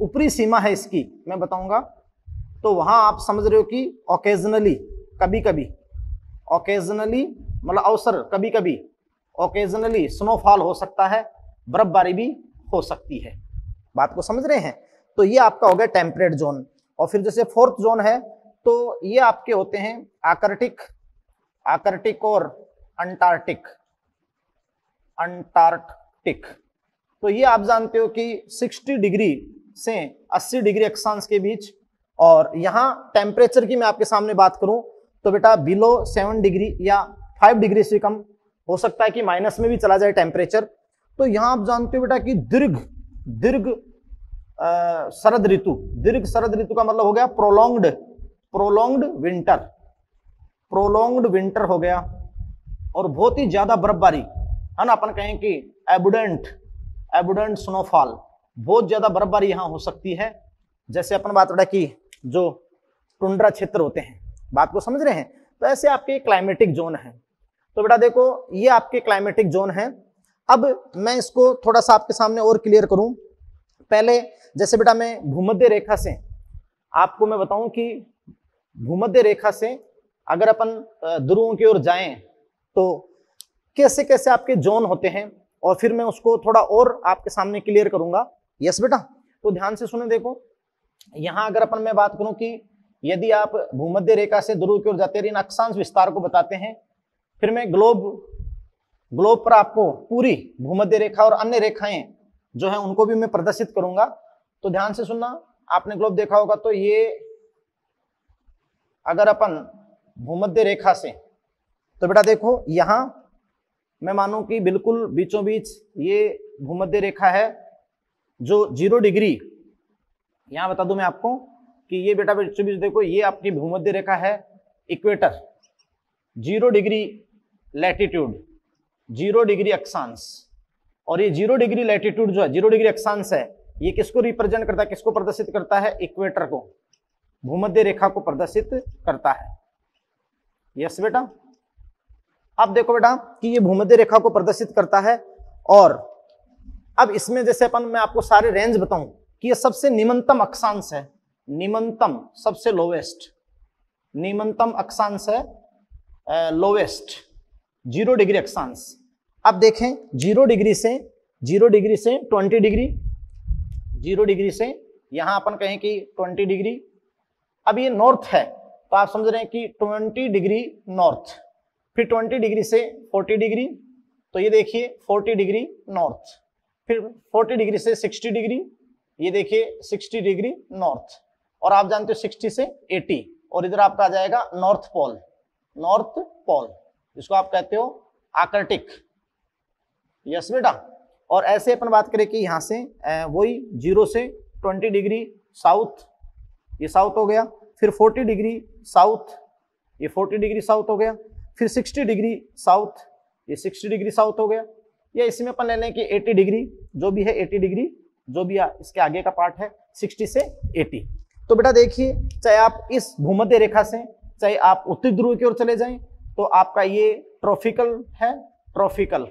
ऊपरी सीमा है इसकी मैं बताऊंगा तो वहाँ आप समझ रहे हो कि ओकेजनली कभी कभी ओकेजनली मतलब अवसर कभी कभी ओकेजनली स्नोफॉल हो सकता है बर्फबारी भी हो सकती है बात को समझ रहे हैं तो ये आपका हो गया टेम्परेट जोन और फिर जैसे फोर्थ जोन है तो ये आपके होते हैं आकर्टिक आकर्टिक और अंटार्कटिक अंटार्कटिक तो ये आप जानते हो कि 60 डिग्री से 80 डिग्री अक्षांश के बीच और यहाँ टेम्परेचर की मैं आपके सामने बात करूं तो बेटा बिलो सेवन डिग्री या फाइव डिग्री से कम हो सकता है कि माइनस में भी चला जाए टेम्परेचर तो यहाँ आप जानते हो बेटा कि दीर्घ दीर्घ शरद ऋतु दीर्घ शरद ऋतु का मतलब हो गया prolonged prolonged winter prolonged winter हो गया और बहुत ही ज़्यादा बर्फबारी है ना अपन कहें कि एबुडेंट एबुडेंट स्नोफॉल बहुत ज़्यादा बर्फबारी यहाँ हो सकती है जैसे अपन बात बड़ा की जो टुंड्रा क्षेत्र होते हैं बात को समझ रहे हैं तो ऐसे आपके क्लाइमेटिक जोन है तो बेटा देखो ये आपके क्लाइमेटिक जोन है अब मैं इसको थोड़ा सा आपके सामने और क्लियर करूं पहले जैसे बेटा मैं भूमध्य रेखा से आपको मैं बताऊं कि भूमध्य रेखा से अगर अपन ध्रुवों की ओर जाएं तो कैसे कैसे आपके जोन होते हैं और फिर मैं उसको थोड़ा और आपके सामने क्लियर करूंगा यस बेटा तो ध्यान से सुने देखो यहां अगर अपन मैं बात करूं कि यदि आप भूमध्य रेखा से ध्रुव की ओर जाते तो इन अक्षांश विस्तार को बताते हैं फिर मैं ग्लोब ग्लोब पर आपको पूरी भूमध्य रेखा और अन्य रेखाएं जो है उनको भी मैं प्रदर्शित करूंगा तो ध्यान से सुनना आपने ग्लोब देखा होगा तो ये अगर अपन भूमध्य रेखा से तो बेटा देखो यहां मैं मानू कि बिल्कुल बीचों बीच ये भूमध्य रेखा है जो जीरो डिग्री यहां बता दू मैं आपको कि ये बेटा बीचों बीच देखो ये आपकी भूमध्य रेखा है equator zero degree latitude zero degree अक्षांश और ये जीरो डिग्री लैटिट्यूड जो है जीरो डिग्री अक्षांश है ये किसको रिप्रेजेंट करता है किसको प्रदर्शित करता है इक्वेटर को भूमध्य रेखा को प्रदर्शित करता है यस बेटा अब देखो बेटा कि ये भूमध्य रेखा को प्रदर्शित करता है और अब इसमें जैसे अपन मैं आपको सारे रेंज बताऊं कि ये सबसे निमनतम अक्षांश है निमंतम सबसे लोवेस्ट निमंतम अक्षांश है लोवेस्ट जीरो डिग्री अक्षांश अब देखें जीरो डिग्री से जीरो डिग्री से ट्वेंटी डिग्री जीरो डिग्री से यहां अपन कहें कि ट्वेंटी डिग्री अब ये नॉर्थ है तो आप समझ रहे हैं कि 20 डिग्री नॉर्थ फिर 20 डिग्री से 40 डिग्री तो ये देखिए 40 डिग्री नॉर्थ फिर 40 डिग्री से 60 डिग्री ये देखिए 60 डिग्री नॉर्थ और आप जानते हो 60 से 80 और इधर आपका आ जाएगा नॉर्थ पोल नॉर्थ पोल जिसको आप कहते हो आकर्टिक यस बेटा और ऐसे अपन बात करें कि यहाँ से वही जीरो से 20 डिग्री साउथ ये साउथ हो गया फिर 40 डिग्री साउथ ये 40 डिग्री साउथ हो गया फिर 60 डिग्री साउथ ये 60 डिग्री साउथ हो गया या इसमें अपन ले लें कि 80 डिग्री जो भी है 80 डिग्री जो भी आ, इसके आगे का पार्ट है 60 से 80 तो बेटा देखिए चाहे आप इस भूमध्य रेखा से चाहे आप उत्तरी ध्रुव की ओर चले जाएं तो आपका ये ट्रॉफिकल है ट्रॉफिकल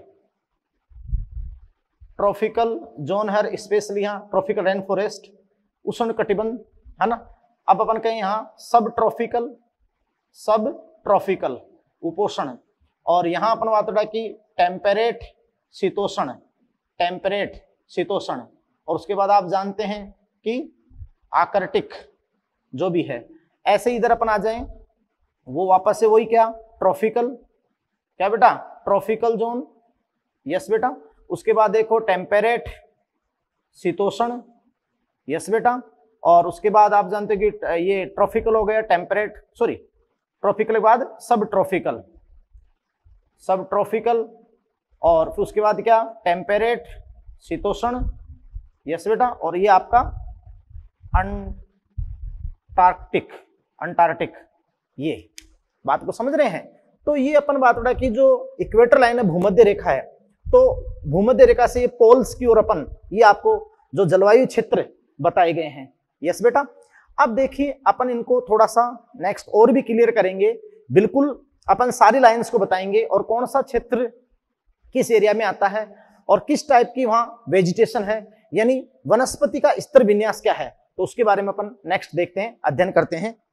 ट्रॉफिकल जोन है स्पेशली यहाँ ट्रॉफिकल रेन फॉरेस्ट उष्ण कटिबंध है ना अब अपन कहें यहां सब ट्रॉफिकल सब ट्रॉफिकल उपोषण और यहां अपन बात उठा कि टेम्परेट शीतोषण टेम्परेट शीतोषण और उसके बाद आप जानते हैं कि आकर्टिक जो भी है ऐसे इधर अपन आ जाए वो वापस से वही क्या ट्रॉफिकल क्या बेटा ट्रॉफिकल जोन यस बेटा उसके बाद देखो टेम्परेट शीतोषण यस बेटा और उसके बाद आप जानते हो कि ये ट्रॉफिकल हो गया टेम्परेट सॉरी ट्रॉफिकल के बाद सब ट्रॉफिकल सब ट्रॉफिकल और फिर उसके बाद क्या टेम्परेट शीतोषण यस बेटा और ये आपका अंटार्कटिक अंटार्कटिक ये बात को समझ रहे हैं तो ये अपन बात उठा कि जो इक्वेटर लाइन है भूमध्य रेखा है तो भूमध्य रेखा से ये पोल्स की ओर अपन ये आपको जो जलवायु क्षेत्र बताए गए हैं यस बेटा अब देखिए अपन इनको थोड़ा सा नेक्स्ट और भी क्लियर करेंगे बिल्कुल अपन सारी लाइंस को बताएंगे और कौन सा क्षेत्र किस एरिया में आता है और किस टाइप की वहाँ वेजिटेशन है यानी वनस्पति का स्तर विन्यास क्या है तो उसके बारे में अपन नेक्स्ट देखते हैं अध्ययन करते हैं